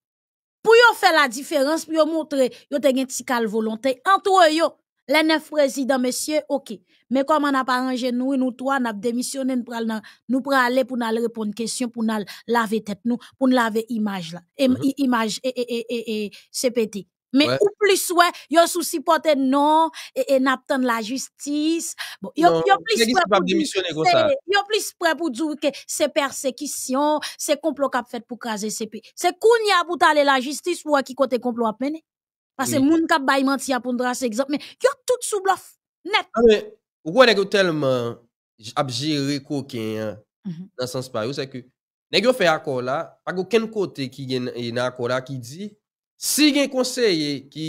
pour faire la différence, pour montrer, yon te gen tical volonté, entre eux. les neuf présidents, monsieur, ok. Mais comment on a pas rangé nous, nous trois, n'a pas démissionné, pour prenons, nous pour aller pour nous répondre à question, pour nous laver tête, nous, pour nous laver image, là. Mhm. Image, et, et, et, et, et, et, mais ouais. ou plus ouais, yo sou supporte non et, et n'attend la justice. Bon, yo a yo plus prêt a plus prêt pour dire que c'est persécution, c'est complot qu'a fait pour craser CP. C'est kounya pour à la justice pour qui côté complot a mener. Parce que gens moun k'a bay menti pour tracer exemple, mais yo tout sous bluff net. Ah, mais pourquoi est-ce que tellement coquin hein, mhm. dans ce sens pas c'est que nèg fait accord là, pas aucun côté qui gagne un accord là qui dit Si gen konseye ki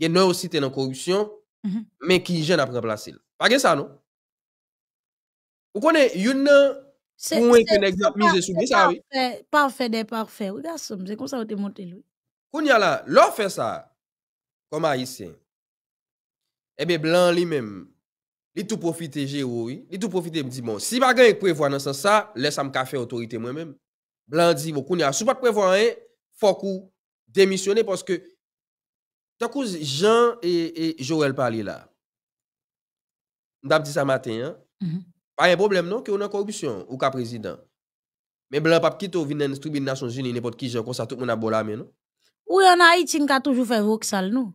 gen norosite nan korupsyon, mhm. men ki jen apreplase. Pagè sa nou? Ou konè, yon nan mwen kene gwa mizè soubi sa? Parfè de parfè, ou da som, zè kon sa ou te montè lou. Koun ya la, lò fè sa, koma yi sen? Ebe eh blan li men, li tou profite jè ou, li tou profite mdi. Bon, si bagè yon prevoan nan sa sa, lè sa mka fè otorite mwen men. Blan di mwen, bon, koun ya, sou pat prevoan e, fok ou? démissionner parce que, tant cause Jean et, et Joël parlaient là, a dit ça matin, hein? Mhm. pas un problème non, que qu'on a corruption ou cas président. Mais blanc pas quitte au venir dans tribune Nations Unies n'importe qui Jean comme ça tout le monde a bon la main non. Oui, en Haïti, on a toujours fait voxal non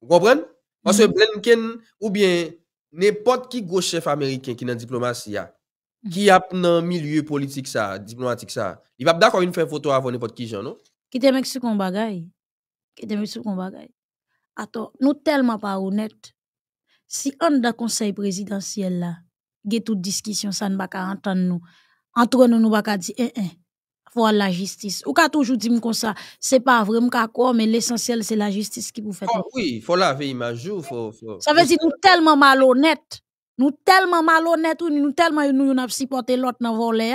Vous comprenez Parce que mhm. Blinken ou bien n'importe qui gros chef américain qui est dans la diplomatie mhm. qui a dans milieu politique ça, diplomatique ça, il va d'accord une faire photo avant n'importe qui Jean non qui te ce qu'on bagay. qui te ce qu'on bagay. Attends, nous tellement pas honnêtes. Si on le conseil présidentiel là, gè toute discussion ça ne va pas entendre nous. Entre nous nous va pas dire eh, hein eh, faut la justice. Ou ka toujours dit comme ça, c'est pas vrai, m'ka quoi, mais l'essentiel c'est la justice qui vous fait. Oui, oui, faut laver ma faut, Ça veut dire nous tellement malhonnêtes, nous tellement malhonnêtes, nous tellement nous a supporté l'autre dans volet.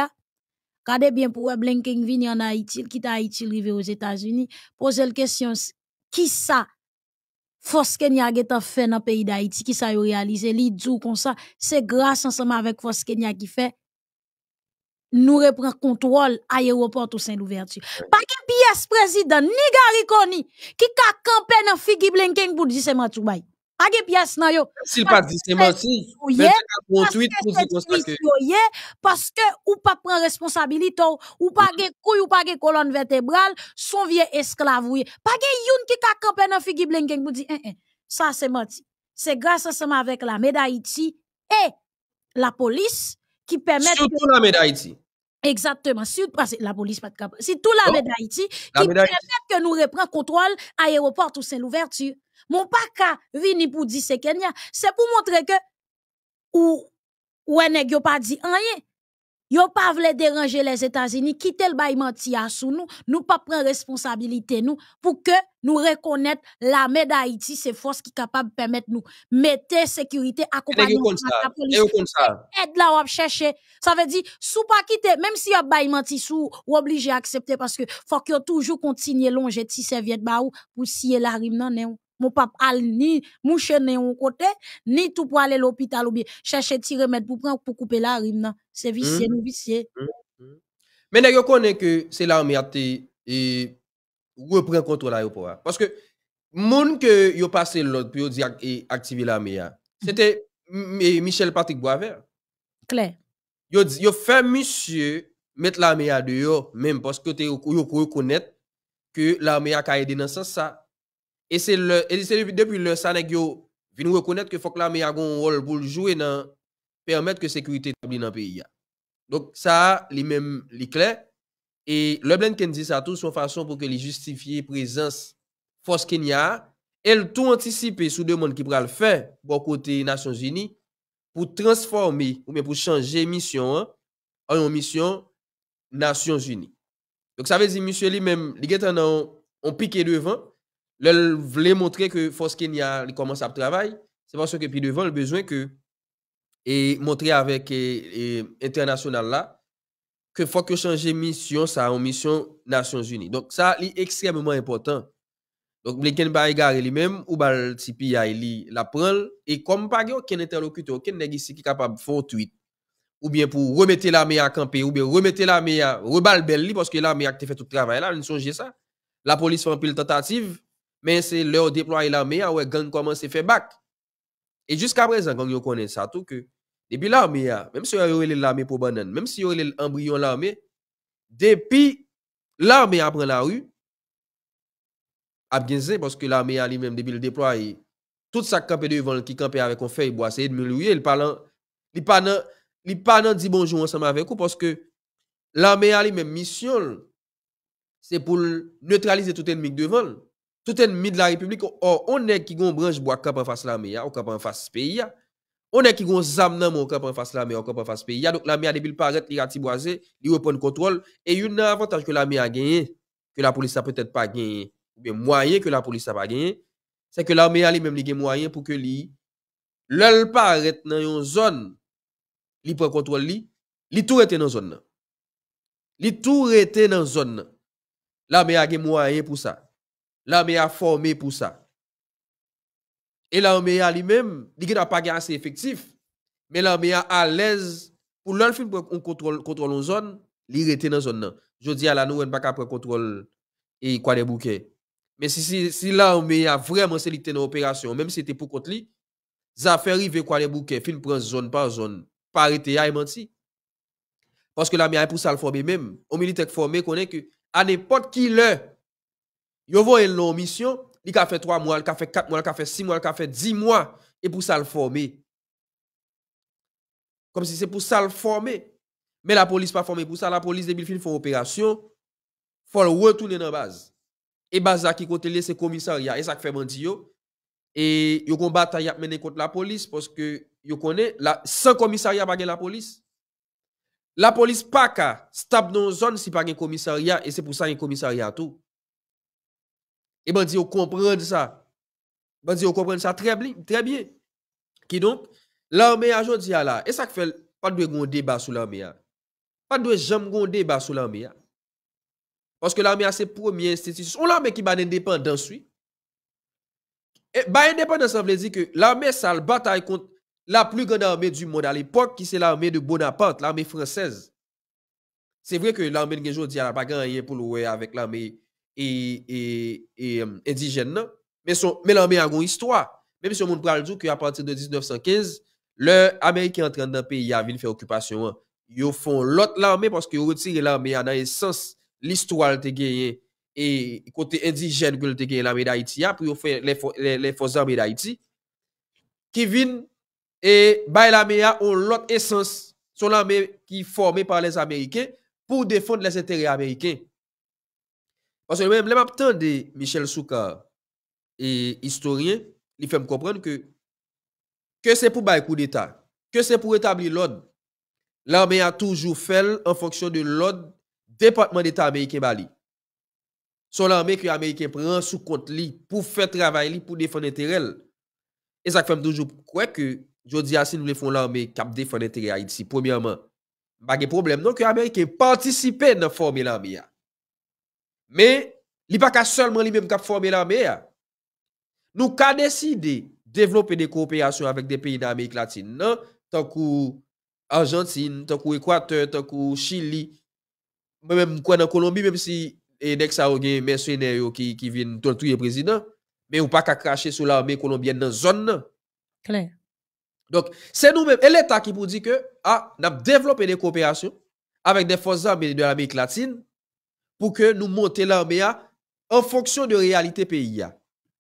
Regardez bien pour Blinken en en Haïti qui ta arrive aux états unis Posez-le question, qui ça, Force Kenya a fait dans nan pays d'Haïti, qui ki sa les realize, comme ça? C'est grâce se avec Force avek qui Kenya ki fe, nou repren kontrol aéroport ou de l'ouverture. Pa ki pièce président, ni Garikoni, qui ka kampen dans figi Blinken pour dire c'est matou pa ge piyes nan yo. Sil pa dit c'est menti, parce te ka pou se ou pas prend responsabilité ou, pas de mm-hmm. couille ou pas de colonne vertébrale son vie esklavouye. pas de youn qui ka kampe nan figi blenken pou di, hein, hein, ça c'est menti. c'est grâce ensemble avec la médaille et et la police qui permet tout la médaille Exactement. Si la police pas de cap. Si tout la médaille qui permet que nous reprend contrôle à l'aéroport ou Saint l'ouverture. Mon paka vini pour dire y Kenya. C'est pour montrer que ou ou nèg yo pas dit rien. Yo pas voulu déranger les États-Unis, quitter le bail à sous nous, nous pas prendre responsabilité nous pour que nous reconnaître main d'Haïti, c'est force qui capable de permettre nous mettre sécurité accompagner la police. Aide là ou chercher. Ça veut dire sous pas quitter même si y bail menti sous ou obligé accepter parce que faut que toujours continuer longer ti serviette ba ou pour scier la rime nan mon papa al ni mouche ne yon kote, ni tout pour aller l'hôpital ou bien chercher ti remède pour prendre pour couper la rime C'est hmm. Se visye, hmm. hmm. mais nou Mais Mm. yon l'armée a te le contrôle Parce que moun que yo passe l'autre pour yon activer l'armée a, c'était Michel Patrick Boisvert. Claire. Il yo fait monsieur mettre l'armée à dehors, même parce que a reconnaître que l'armée a aidé dans ce sens ça. Et c'est le, et c'est le, depuis le Sanegyo, vi nou rekonnet ke fok la me yagon wol bou ljou e nan permèt ke sekurite tabli nan peyi ya. Donc, sa, li mèm, li klè, et le blèn kèndi sa tout son fason pou ke li justifiye prezans fos kèny ya, el tou antisipe sou de moun ki pral fè pou akote Nasyon Zini pou transformi, ou mèm pou chanje misyon an, an yon misyon Nasyon Zini. Donc, sa vez, li mèm, li gèt an an an pikey devan, Le voulait montrer que Force Kenya commence à travailler, c'est parce que puis devant le besoin que et montrer avec et, e international là que faut que changer mission ça en mission Nations Unies. Donc ça est extrêmement important. Donc Blinken pas égarer lui-même ou bal tipi il la prend et comme pas aucun interlocuteur, aucun nèg ici qui capable faire tweet ou bien pour remettre l'armée à camper ou bien remettre l'armée à rebal parce que l'armée a fait tout le travail là, a changé ça. La police fait un de tentative Men se lè ou déploye l'armè ya, wè gang koman se fè bak. E jusqu'a prezen, gang yo konen sa, tout ke, debi l'armè ya, mèm se yore lè l'armè pou banen, mèm se yore lè l'embryon l'armè, debi l'armè ya pran la rû, ap genze, pòske l'armè ya li mèm debi l'déploye, tout sa kampè devan ki kampè avè kon fè, ybo asè yè d'me louye, li panan di bonjou ansèm avè kou, pòske l'armè ya li mèm misyon, se pou l'neutralize tout ennmik devan, Touten mi de la republik, or one ek ki gon branj bo ak kap an fas la me ya, ou kap an fas pe ya. One ek ki gon zam nan mou ak kap an fas la me ya, ou kap an fas pe ya. Donk la me ya debil paret, li a tibwaze, li wopon kontrol. E yon avantage ke la me ya genye, ke la polis sa petet pa genye, ou be mwaye ke la polis sa pa genye, se ke la me ya li mem li genye mwaye pou ke li lal paret nan yon zon, li pon kontrol li, li tou rete nan zon nan. Li tou rete nan zon nan. La me ya genye mwaye pou sa. l'armée a formé pour ça. Et l'armée a lui-même, il n'a pas assez effectif, mais l'armée a à l'aise pour l'enfin pour contrôle contrôle en zone, il dans dans zone Je dis à la nous on pas après contrôle et quoi des bouquets. Mais si si, si l'armée a vraiment sélectionné dans opération, même si c'était pour contre lui, ça fait arriver quoi des bouquets, fin prend zone par zone, pas arrêter à menti. Parce que l'armée a pour ça le former même, au militaire formé connaît que à n'importe qui le. Yo voye une mission, Il a fait 3 mois, il y fait 4 mois, il y fait 6 mois, il y fait 10 mois et pour ça le former. Comme si c'est pour ça le former. Mais la police pas formée pour ça, la police depuis il faut opération, faut le retourner dans base. Et base qui côté c'est commissariat et ça fait bandi yo. Et yo combat bataille a contre la police parce que yo connaît la sans commissariat pas la police. La police pas ka stable dans zone si pas un commissariat et c'est pour ça un commissariat tout. Et dit on comprend ça. dit on comprend ça très, très bien. Qui donc, l'armée aujourd'hui là. Et ça fait pas de grand débat sur l'armée. Hein. Pas de jamais grand débat sur l'armée. Hein. Parce que l'armée a ses premières institutions. On l'armée qui est indépendante. oui. Et bah, indépendance, ça veut dire que l'armée, ça bataille contre la plus grande armée du monde à l'époque, qui c'est l'armée de Bonaparte, l'armée française. C'est vrai que l'armée de n'a pas gagné pour le avec l'armée e, e, e indijen nan men son, men l'armé a goun istwa mèm si yon moun pral djou ki a pati de 1915 le Amerikè entran dan pe ya vin fè okupasyon an yo fon lot l'armé parce ki yo retire l'armé nan esens l'istwa l te geye e kote indijen goun te geye l'armé d'Haïti ya pou yo fè l'effos d'armé d'Haïti ki vin e bay l'armé a ou lot esens son l'armé ki formé par les Amerikè pou defond les intérêts Amerikè Mwen se mwen mlem ap tan de Michel Soukard e istoryen, li fèm komprenn ke ke se pou bay kou d'Etat, ke se pou etabli l'od, l'armè a toujou fèl en fonksyon de l'od Departement d'Etat Amerike bali. Son l'armè ki Amerike pran sou kont li pou fè trabay li pou defon eterel. E sak fèm toujou kwen ke jodi asin nou le fon l'armè kap defon eterel a iti. Premièman, bagè problem. Non ki Amerike patisipe nan formi l'armè ya. Mais, il n'y a pas seulement lui-même qui a formé l'armée. Nous avons décidé de développer des coopérations avec des pays d'Amérique latine, Tant qu'Argentine, Argentine, tant qu'Équateur, tant que Chili, même quoi dans Colombie, même si et dès qui, viennent torturer le président, mais on pas qu'à cracher sur l'armée colombienne dans la zone. Donc, c'est nous-mêmes, et l'État qui vous dit que, ah, nous avons développé des coopérations avec des forces armées de l'Amérique latine, pour que nous montions l'armée en fonction de la réalité pays.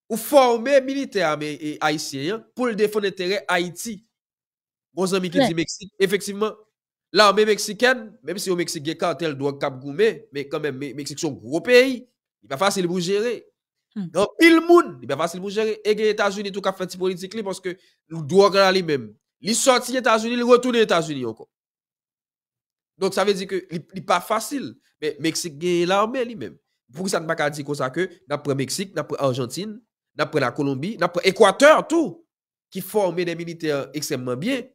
Ou former militaires haïtiens hein, pour défendre l'intérêt Haïti. Bon amis qui dit Mexique, effectivement, l'armée mexicaine, même si au Mexique, il cartel doit cap goumé, mais quand même, Mexique, c'est un gros pays. Il n'est pas facile pour gérer. Hmm. Dans il monde, il n'est pas facile pour gérer. Et les États-Unis, tout cas, fait politique parce que nous faire aller même. Ils sortent des États-Unis, ils retournent aux États-Unis encore. Donk sa ve di ke li pa fasil, meksik genye larme li men. Fou ki sa te baka di kon sa ke, napre meksik, napre Argentine, napre la Kolombi, napre Ekwater tout, ki forme den militer eksemman bien.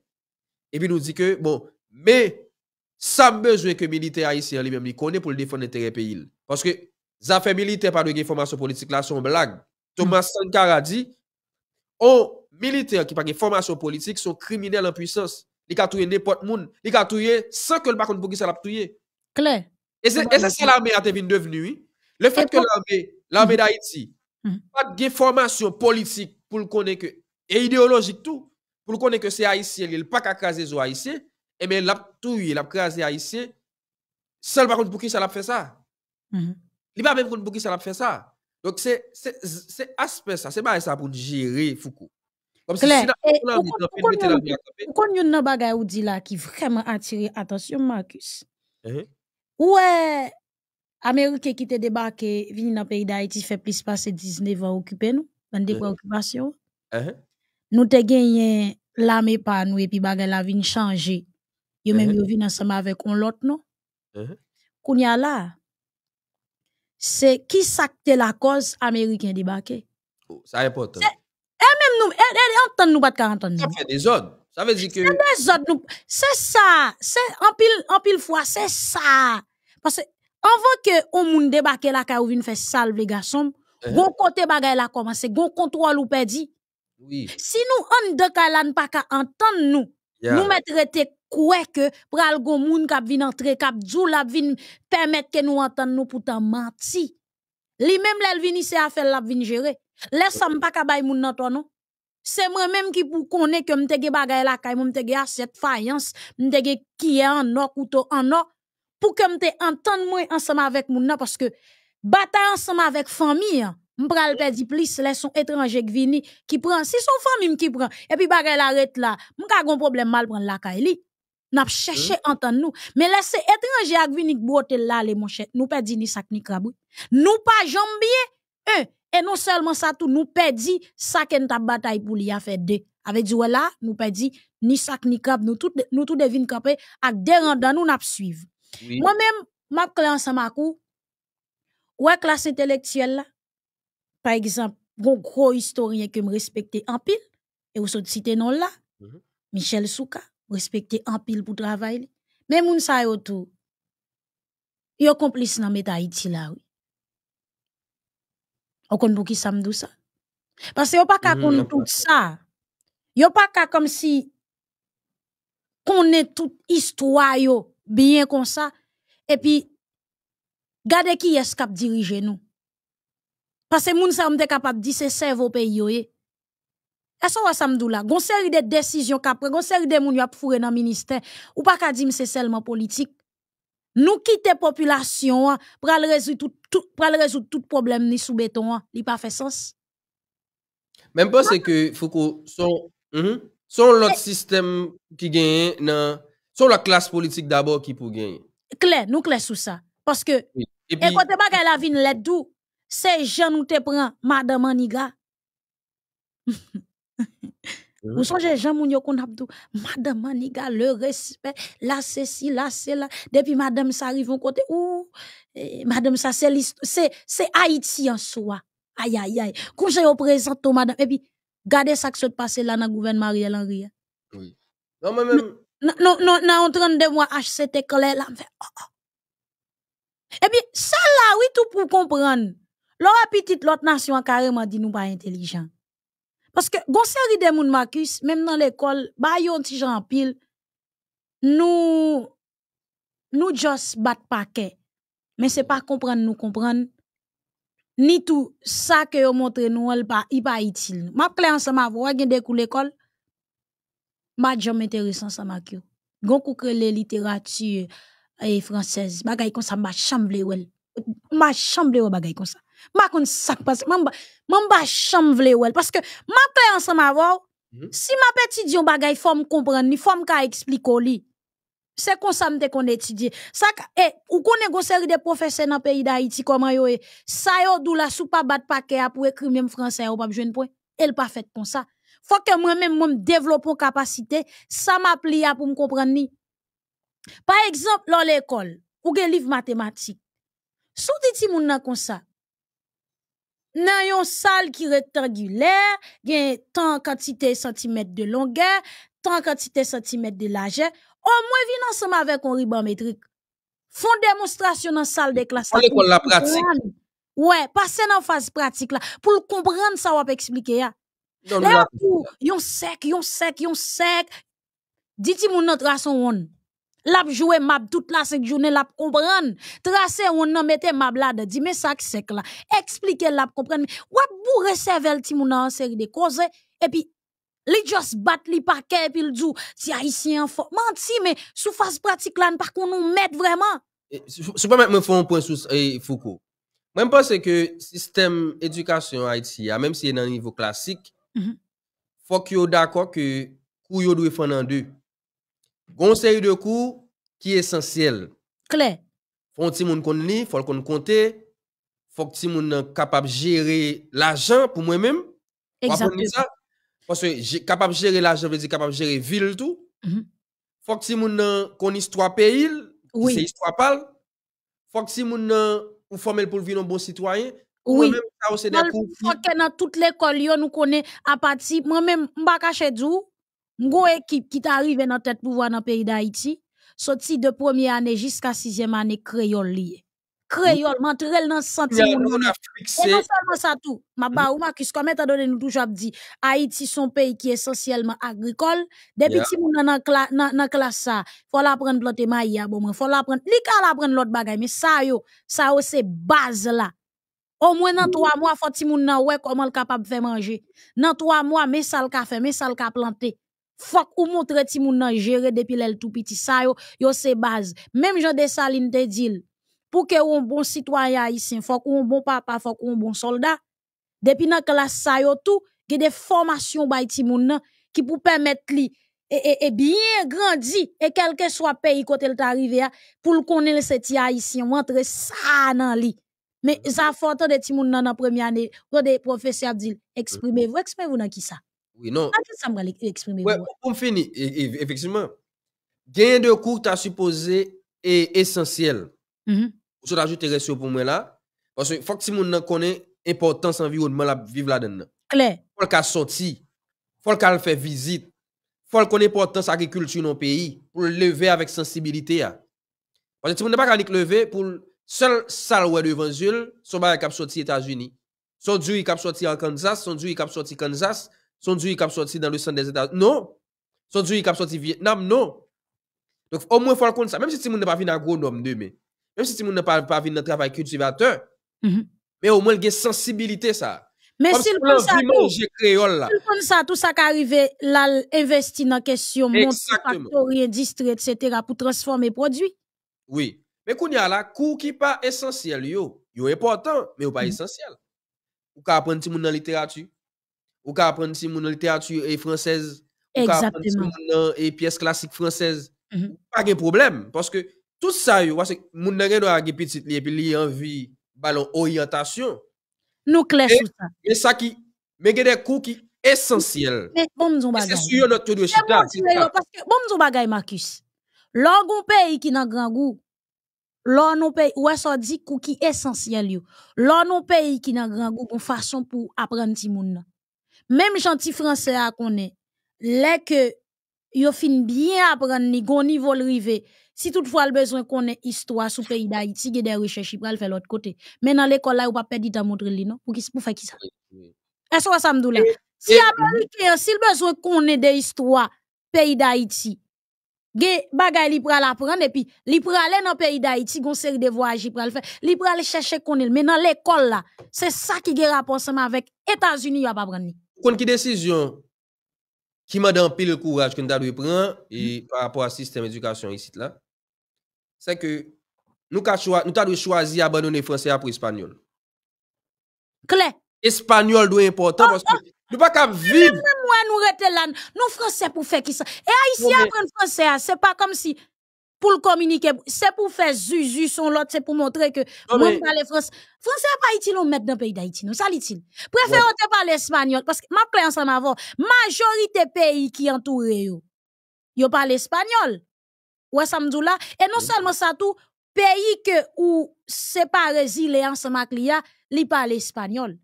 Ebi nou di ke, bon, me, sa mbejwe ke militer a isi an li men, mi kone pou li defon den tere peyil. Paske, zafen militer padwe genye formasyon politik la son blag. Thomas mm. Sankara di, ou, militer ki pake formasyon politik son kriminelle an pwisans. li ka touye n'importe moun, Il a touye sans que le baron pour qui ça l'a touye. Clair. Et c'est ça l'armée a devenu devenue. Le fait que l'armée, d'Haïti n'a hmm. pas de formation politique pour et idéologique tout, pour le connaître que c'est haïtien, il pas qu'à craser les haïtiens, et eh bien l'a touye, l'a crasé haïtien, seul baron pour qui ça l'a fait ça. Hmm. Il pas même pour qui ça fait ça. Donc c'est aspect ça, c'est pas ça pour gérer Foucault. Comme si la là, ou dit là qui vraiment attiré attention, Marcus. Uh-huh. Ouais. Américain qui te débarqué, vini dans pays d'Haïti, fait plus passer 19 ans occuper nous, dans des uh-huh. préoccupations. Uh-huh. Nous te gagné l'armée par nous et puis bagay la vini changé. Yo même yo vini ensemble avec on l'autre, non? Kounya uh -huh. là, c'est qui sacte la cause américain débarqué? Oh, ça est important nous entend nous, pas et, nous pas Ça fait des autres. Ça veut dire que. C'est des autres, nous. C'est ça. C'est, en pile, en pile fois, c'est ça. Parce que, avant que, on moun débarque la ou vin fait salve, les garçons, bon uh-huh. côté bagay la commencé, bon contrôle ou perdit. Oui. Si nous, on de ne pas qu'à entendre nous, yeah. nous mettre quoi que, pour goun moun kap vin antre, kap djou lap vin que nous entendons nous même là il Li ici à faire se afel lap vin Laisse-moi pas qu'à kabay moun nan nom c'est moi-même qui pou konen que mte ge bagay lakay, je mte ge en or, mte ge or, couteau en or, pour que mte entende moi Parce que moun ensemble avec que ansama ensemble avec famille, M'pral perdre plus, les sont étranger qui vini, qui prend, si son famille qui prend, et puis bagay l'arrête là, m'ka un problème mal prendre la li. N'a cherché mm. Hein? entendre nous. Mais laissez étranger qui vini qui bote là, les monchè nous pas ni sac ni Nous pas jambier, un, et non seulement ça, tout nous perdons ça qu'on ta bataille pour lui a fait deux. Avec du là, nous perdons ni sac ni cap, nous tout nous tout devine camper avec des nous n'a suivre. Moi-même, m'a clé ensemble à coup. Ouais classe intellectuelle là. Par exemple, un gros historien que me respecter en pile et vous citez non là. Mhm. Michel Souka, respecté en pile pour travail. Mais moun sa yo tout. Yo complice dans méta Haïti là oui. On compte pour qui ça me dit ça? Parce que a pas qu'à connaître tout ça. Yo pas qu'à comme si toute histoire yo bien comme ça. Et puis, gardez qui est cap diriger nous. Parce que moun ça pas capable de dire cerveau pays yo. Est-ce que ça me dit là? Gon série des décisions qu'après, gon série de moun pour fourré dans ministère. Ou pas qu'à dire c'est seulement politique nous quitter la population hein, pour résoudre tout, tout, pour résoudre tout problème ni sous béton, hein. il pas fait sens. Même pas c'est que Foucault, son, mm-hmm, sont eh. système qui gagne, non, sur la classe politique d'abord qui peut gagner. Claire, nous clair sur ça. Parce que, écoutez et quand la vie, l'aide d'où, c'est gens nous te prend, Madame Maniga. Vous mhm. songez, Jean Mounio Konabdou, Madame Maniga, le respect, la c'est la cela. Depuis Madame ça arrive en côté, ou eh, Madame ça c'est c'est Haïti en soi. Aïe, aïe, aïe. Quand j'ai représenté Madame, et puis, gardez ça qui se passe là dans le gouvernement Ariel Henry. Hein. Oui. Non, mais même. Non, non, non, non, 32 mois, HCT clair là, me fait, oh, oh. Et eh puis, ça là, oui, tout pour comprendre. Leur petite, l'autre nation, carrément, dit nous pas intelligent gon série de moun makis, même dans l'école, ba yon ti jan pile, nou, nous jos bat paquet Mais c'est pas comprendre, nous comprendre ni tout ça que yo montre nous, el pa, i pa itil Map ansama gen ma jom sa ma Gon le bagay kon sa ma chamble Ma chamble bagay kon sa. Ma kon sak pas, man ba, man ba chanm vle wèl. ma ple ansan ma vò, mm si ma pe diyon bagay fòm kompren, ni fòm ka ekspliko li. Se kon sa mte kon etidye. Sak, e, ou kon e goseri de profese nan peyi comment yo e, eh, sa yo dou la sou pa bat pake apou ekri mèm fransen yo pap jwen pwen. El pa comme ça. Faut que moi-même mèm mwen devlopon kapasite, sa ma pli ah, pour me comprendre ni. Par exemple, lò l'école, ou gen livre mathématique. Sou ti ti moun nan kon ça dans yon salle qui rectangulaire, gen tant quantité centimètres de longueur, tant quantité centimètres de largeur, au moins vin ensemble avec un ruban métrique. Font démonstration dans salle de classe. l'école la pratique. Ouais, passez dans phase pratique là pour comprendre ça ou expliquer pas hein. y là, yon sec, yon sec, yon sec. dit moi notre son Lap joué map toute la 5 journée, l'a comprendre. Tracé, on nan mette map là de dit, mais ça sec là. expliquer l'a comprendre. ou bourre sevel le moun en série de cause, hein. et puis, li just bat li paquet, et puis le dit, si haïtien fort. Menti, mais sous face pratique là, par contre nous mette vraiment. Je peux me faire un point sur eh, Foucault. Même je pense que système éducation Haïti, ah, même si c'est dans niveau classique, il mhm. faut que d'accord que vous doit faire en deux. Conseil de cours qui est essentiel. Clair. Faut que moun konn il faut que qu'on Il faut que moun capable de gérer l'argent pour moi-même. Exactement. Parce que capable de gérer l'argent veut dire capable de gérer ville tout. Mhm. Faut que moun connaisse histoire pays, oui. c'est histoire parle. Faut que moun ou formel pour vivre un bon citoyen. Oui. Moi-même ça c'est des Faut que dans toute l'école nous connaît à partir moi-même m'pa cacher dou Mgon équipe qui t'arrive dans le pouvoir dans le pays d'Haïti, soti de première année jusqu'à sixième année créole liye. Créole, dans dans le Et Et non seulement ça tout ma ba ou ma kis komet à donné nous toujours dit, Haïti son pays qui est essentiellement agricole Depuis ti moun nan, nan, nan, faut hein, faut sa, fol maïa bon, faut yi abomren, fol li kal apren l'autre bagay, mais ça yo, ça yo se base là. Au moins dans trois mois, faut moun nan ouais comment le capable faire manger. Dans trois mois, mais ça le café, mais ça le planter. Fok ou montre ti moun nan jere depi lèl tout petit sa yo, yo se baz. Même j'en de salin te pour pou ke ou un bon citoyen haïtien, fok ou un bon papa, fok ou un bon soldat. Depuis nan klas sa yo tout, ge de formations bay ti moun nan, ki pou permettre li, e, e, e bien grandi, quel quel soit soit kote l il a, pou l se ti a montre sa nan li. Mais ça tan de ti moun nan nan année, ane, professeurs, professeur mm-hmm. exprimez-vous, exprimez-vous dans nan ça oui, non. Pour finir Ouais, Effectivement, gain de cours, tu as supposé est essentiel. Mm mm-hmm. rajoute les rajouter pour moi là. Parce que faut que si mon connaît importance environnement la vivre là-dedans. Il Faut qu'elle sorti. Faut qu'elle faire visite. Faut qu'on importance agriculture dans le pays pour lever avec sensibilité Parce que si on n'est pas qu'à lever pour seul salle de devant son bail cap sorti États-Unis. Son dieu cap sorti en Kansas, son dieu cap sorti Kansas, son djou qui sorti dans le centre des États-Unis. Non. Son djou qui kap sorti Vietnam. Non. Donc, au moins, il faut le compte ça. Même si tout le monde n'est pas venu agronome demain, même si tout le monde pas, pas venu dans travail cultivateur, mhm. mais au moins, il y a sensibilité ça. Mais si le compte ça, tout, créole, là. Si ça, tout ça qui arrive, là, investir dans la question, factory, etc., pour transformer les produits. Oui. Mais qu'on y a là, coût qui pas essentiel, yo. Yo important, mais yo pas mhm. essentiel. Ou ka apprendre tout le dans la littérature ou ka apprendre si mon littérature et française, ou ka apprendre si et pièce classique française. Mhm. Pas de problème, parce que tout ça, yo, parce que mon nan a des petit li, et puis li envie, ballon orientation. Nous clair sur ça. Et ça qui, mais il des cours qui essentiels. Mais bon, nous bagay. C'est sûr notre de chita. Parce que bon, nous bagay, Marcus. L'orgon pays qui n'a grand goût, L'on nou ou est-ce di kou ki essentiel yo. Lò nou peyi qui nan gran goun fason pou apren ti moun même gentil français a est, les que yo fin bien apprendre ni gon niveau rivé. Si toutefois le besoin est histoire sous pays d'Haïti, il y des recherches qui le faire l'autre côté. Mais dans l'école là, ou pas perdre temps montrer li non pour pour faire qui ça. Est-ce que ça me doula? Si américain, s'il besoin est des histoires pays d'Haïti, Ge bagay li pral apprendre et puis li pral aller dans pays d'Haïti gon série de voyages Il pral faire li pral chercher connaître mais dans l'école là c'est ça qui gère rapport ensemble avec États-Unis a pas prendre qui qui qui m'a donné le courage que nous avons pris et mm-hmm. par rapport au système d'éducation ici là c'est que nous avons choisi d'abandonner français après espagnol clair espagnol doit important parce que ne nous pas qu'à vivre nous nous là nous français pour faire qui ça et ici apprendre français c'est pas comme si pour le communiquer. C'est pour faire zuzu son l'autre, c'est pour montrer que moi, parle français. Français pas utile, on dans le pays d'Haïti, non, ça l'est-il? Préfère ouais. te parler espagnol, parce que, ma plein ensemble la majorité pays qui entourent yo, yo parlent espagnol. Ouais, ça me dit là. Et non mm. seulement ça tout, pays que ou séparés, il est ensemble avec l'IA, li parle espagnol.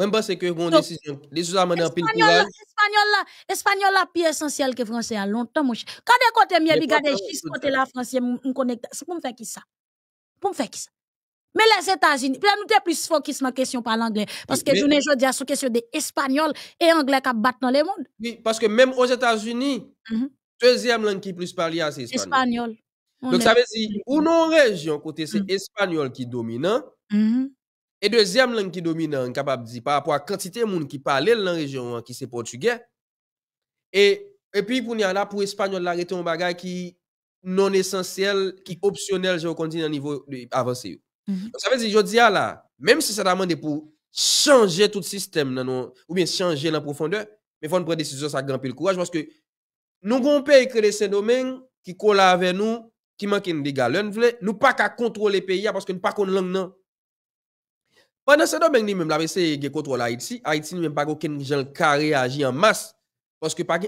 Même pas que bonne décision. m'ont en Espagnol espagnol la plus essentielle que français a hein, longtemps, mon cher. Quand des côtés, mes je suis côté la français, me connecte. C'est pour me faire qui ça? Pour me faire qui ça? Mais les États-Unis, là, nous sommes plus focus sur la question par l'anglais. Parce que je ne veux pas dire question de et anglais qui battent dans le monde. Oui, parce que même aux États-Unis, mm-hmm. deuxième langue qui plus parlée, c'est espagnol. Espagnol. Donc ça veut dire, ou non région, côté, c'est mm. espagnol qui dominant. Mm-hmm. e dezyem lang ki domine an kapap di pa apwa kantite moun ki pale l nan rejyon an ki se portugè e pi pou ni an la pou espanyol larete yon bagay ki non esensyel ki opsyonel jè ou kontine an nivou avansiv. Sa mm-hmm. vez yon diya la, mèm si sa damande pou chanje tout sistem nan nou ou bien chanje l an profondeur, mè fòn prè desisyon sa granpil kouaj, mè fòn prè desisyon sa granpil kouaj, mè fòn prè desisyon sa granpil kouaj, mè fòn prè desisyon sa granpil kouaj, mè fòn prè desisyon sa granpil kou Pendant ce temps, même la PC est contrôle Haïti. Haïti même pas aucun gens qui réagit en masse. Parce que pas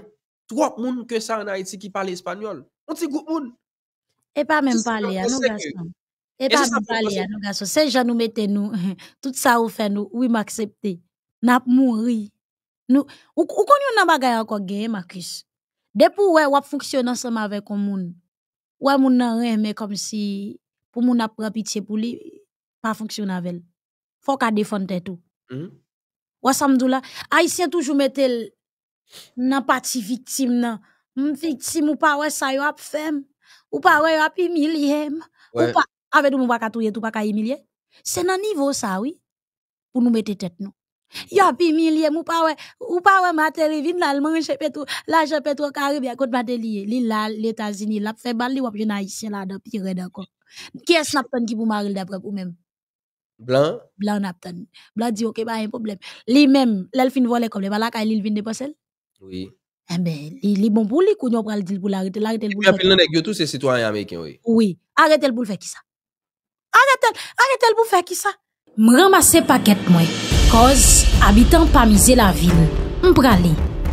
trois moun que ça en Haïti qui parle espagnol. On dit groupe moun. Et pas même parler à nos Et pas même parler à nos Ces gens nous mettez nous, tout ça ou fait nous, oui m'accepter. N'a pas mourir. Nous, ou qu'on y a bagay encore gagné, Marcus. Depuis ouais, ou fonctionne ensemble avec un monde. Ouais, moun rien mais comme si, pour moun pas pitié pour lui, pas fonctionner avec elle faut qu'à défendre tout. Mm. Ou hmm? Samdoula, Haïtien toujours l... nan pati victime nan. Hmm, victime ou pas ouais ça yo a fèm ou pas ouais a humilié ou pas avec nous tout pas humilier. C'est nan niveau ça oui pour nous mettre tête nous. Y a humilié ou pas ou pas ouais Mateli là manger li la, les États-Unis l'a fait ou haïtien la dan pire d'accord. Qui est-ce qui d'après vous même Blanc. Blanc n'a pas Blanc dit, OK, pas bah, un problème. Lui-même, l'elfine vole comme les balaka, il vient passer. Oui. Eh ben, il est bon pour lui, qu'on va le dire pour l'arrêter, l'arrêter pour le Il a tous ces citoyens américains, oui. Oui. Arrêtez le pour faire qui ça? Arrêtez, arrêtez le pour faire qui ça? ramasser paquet, moi. Cause, habitant pas miser la ville. aller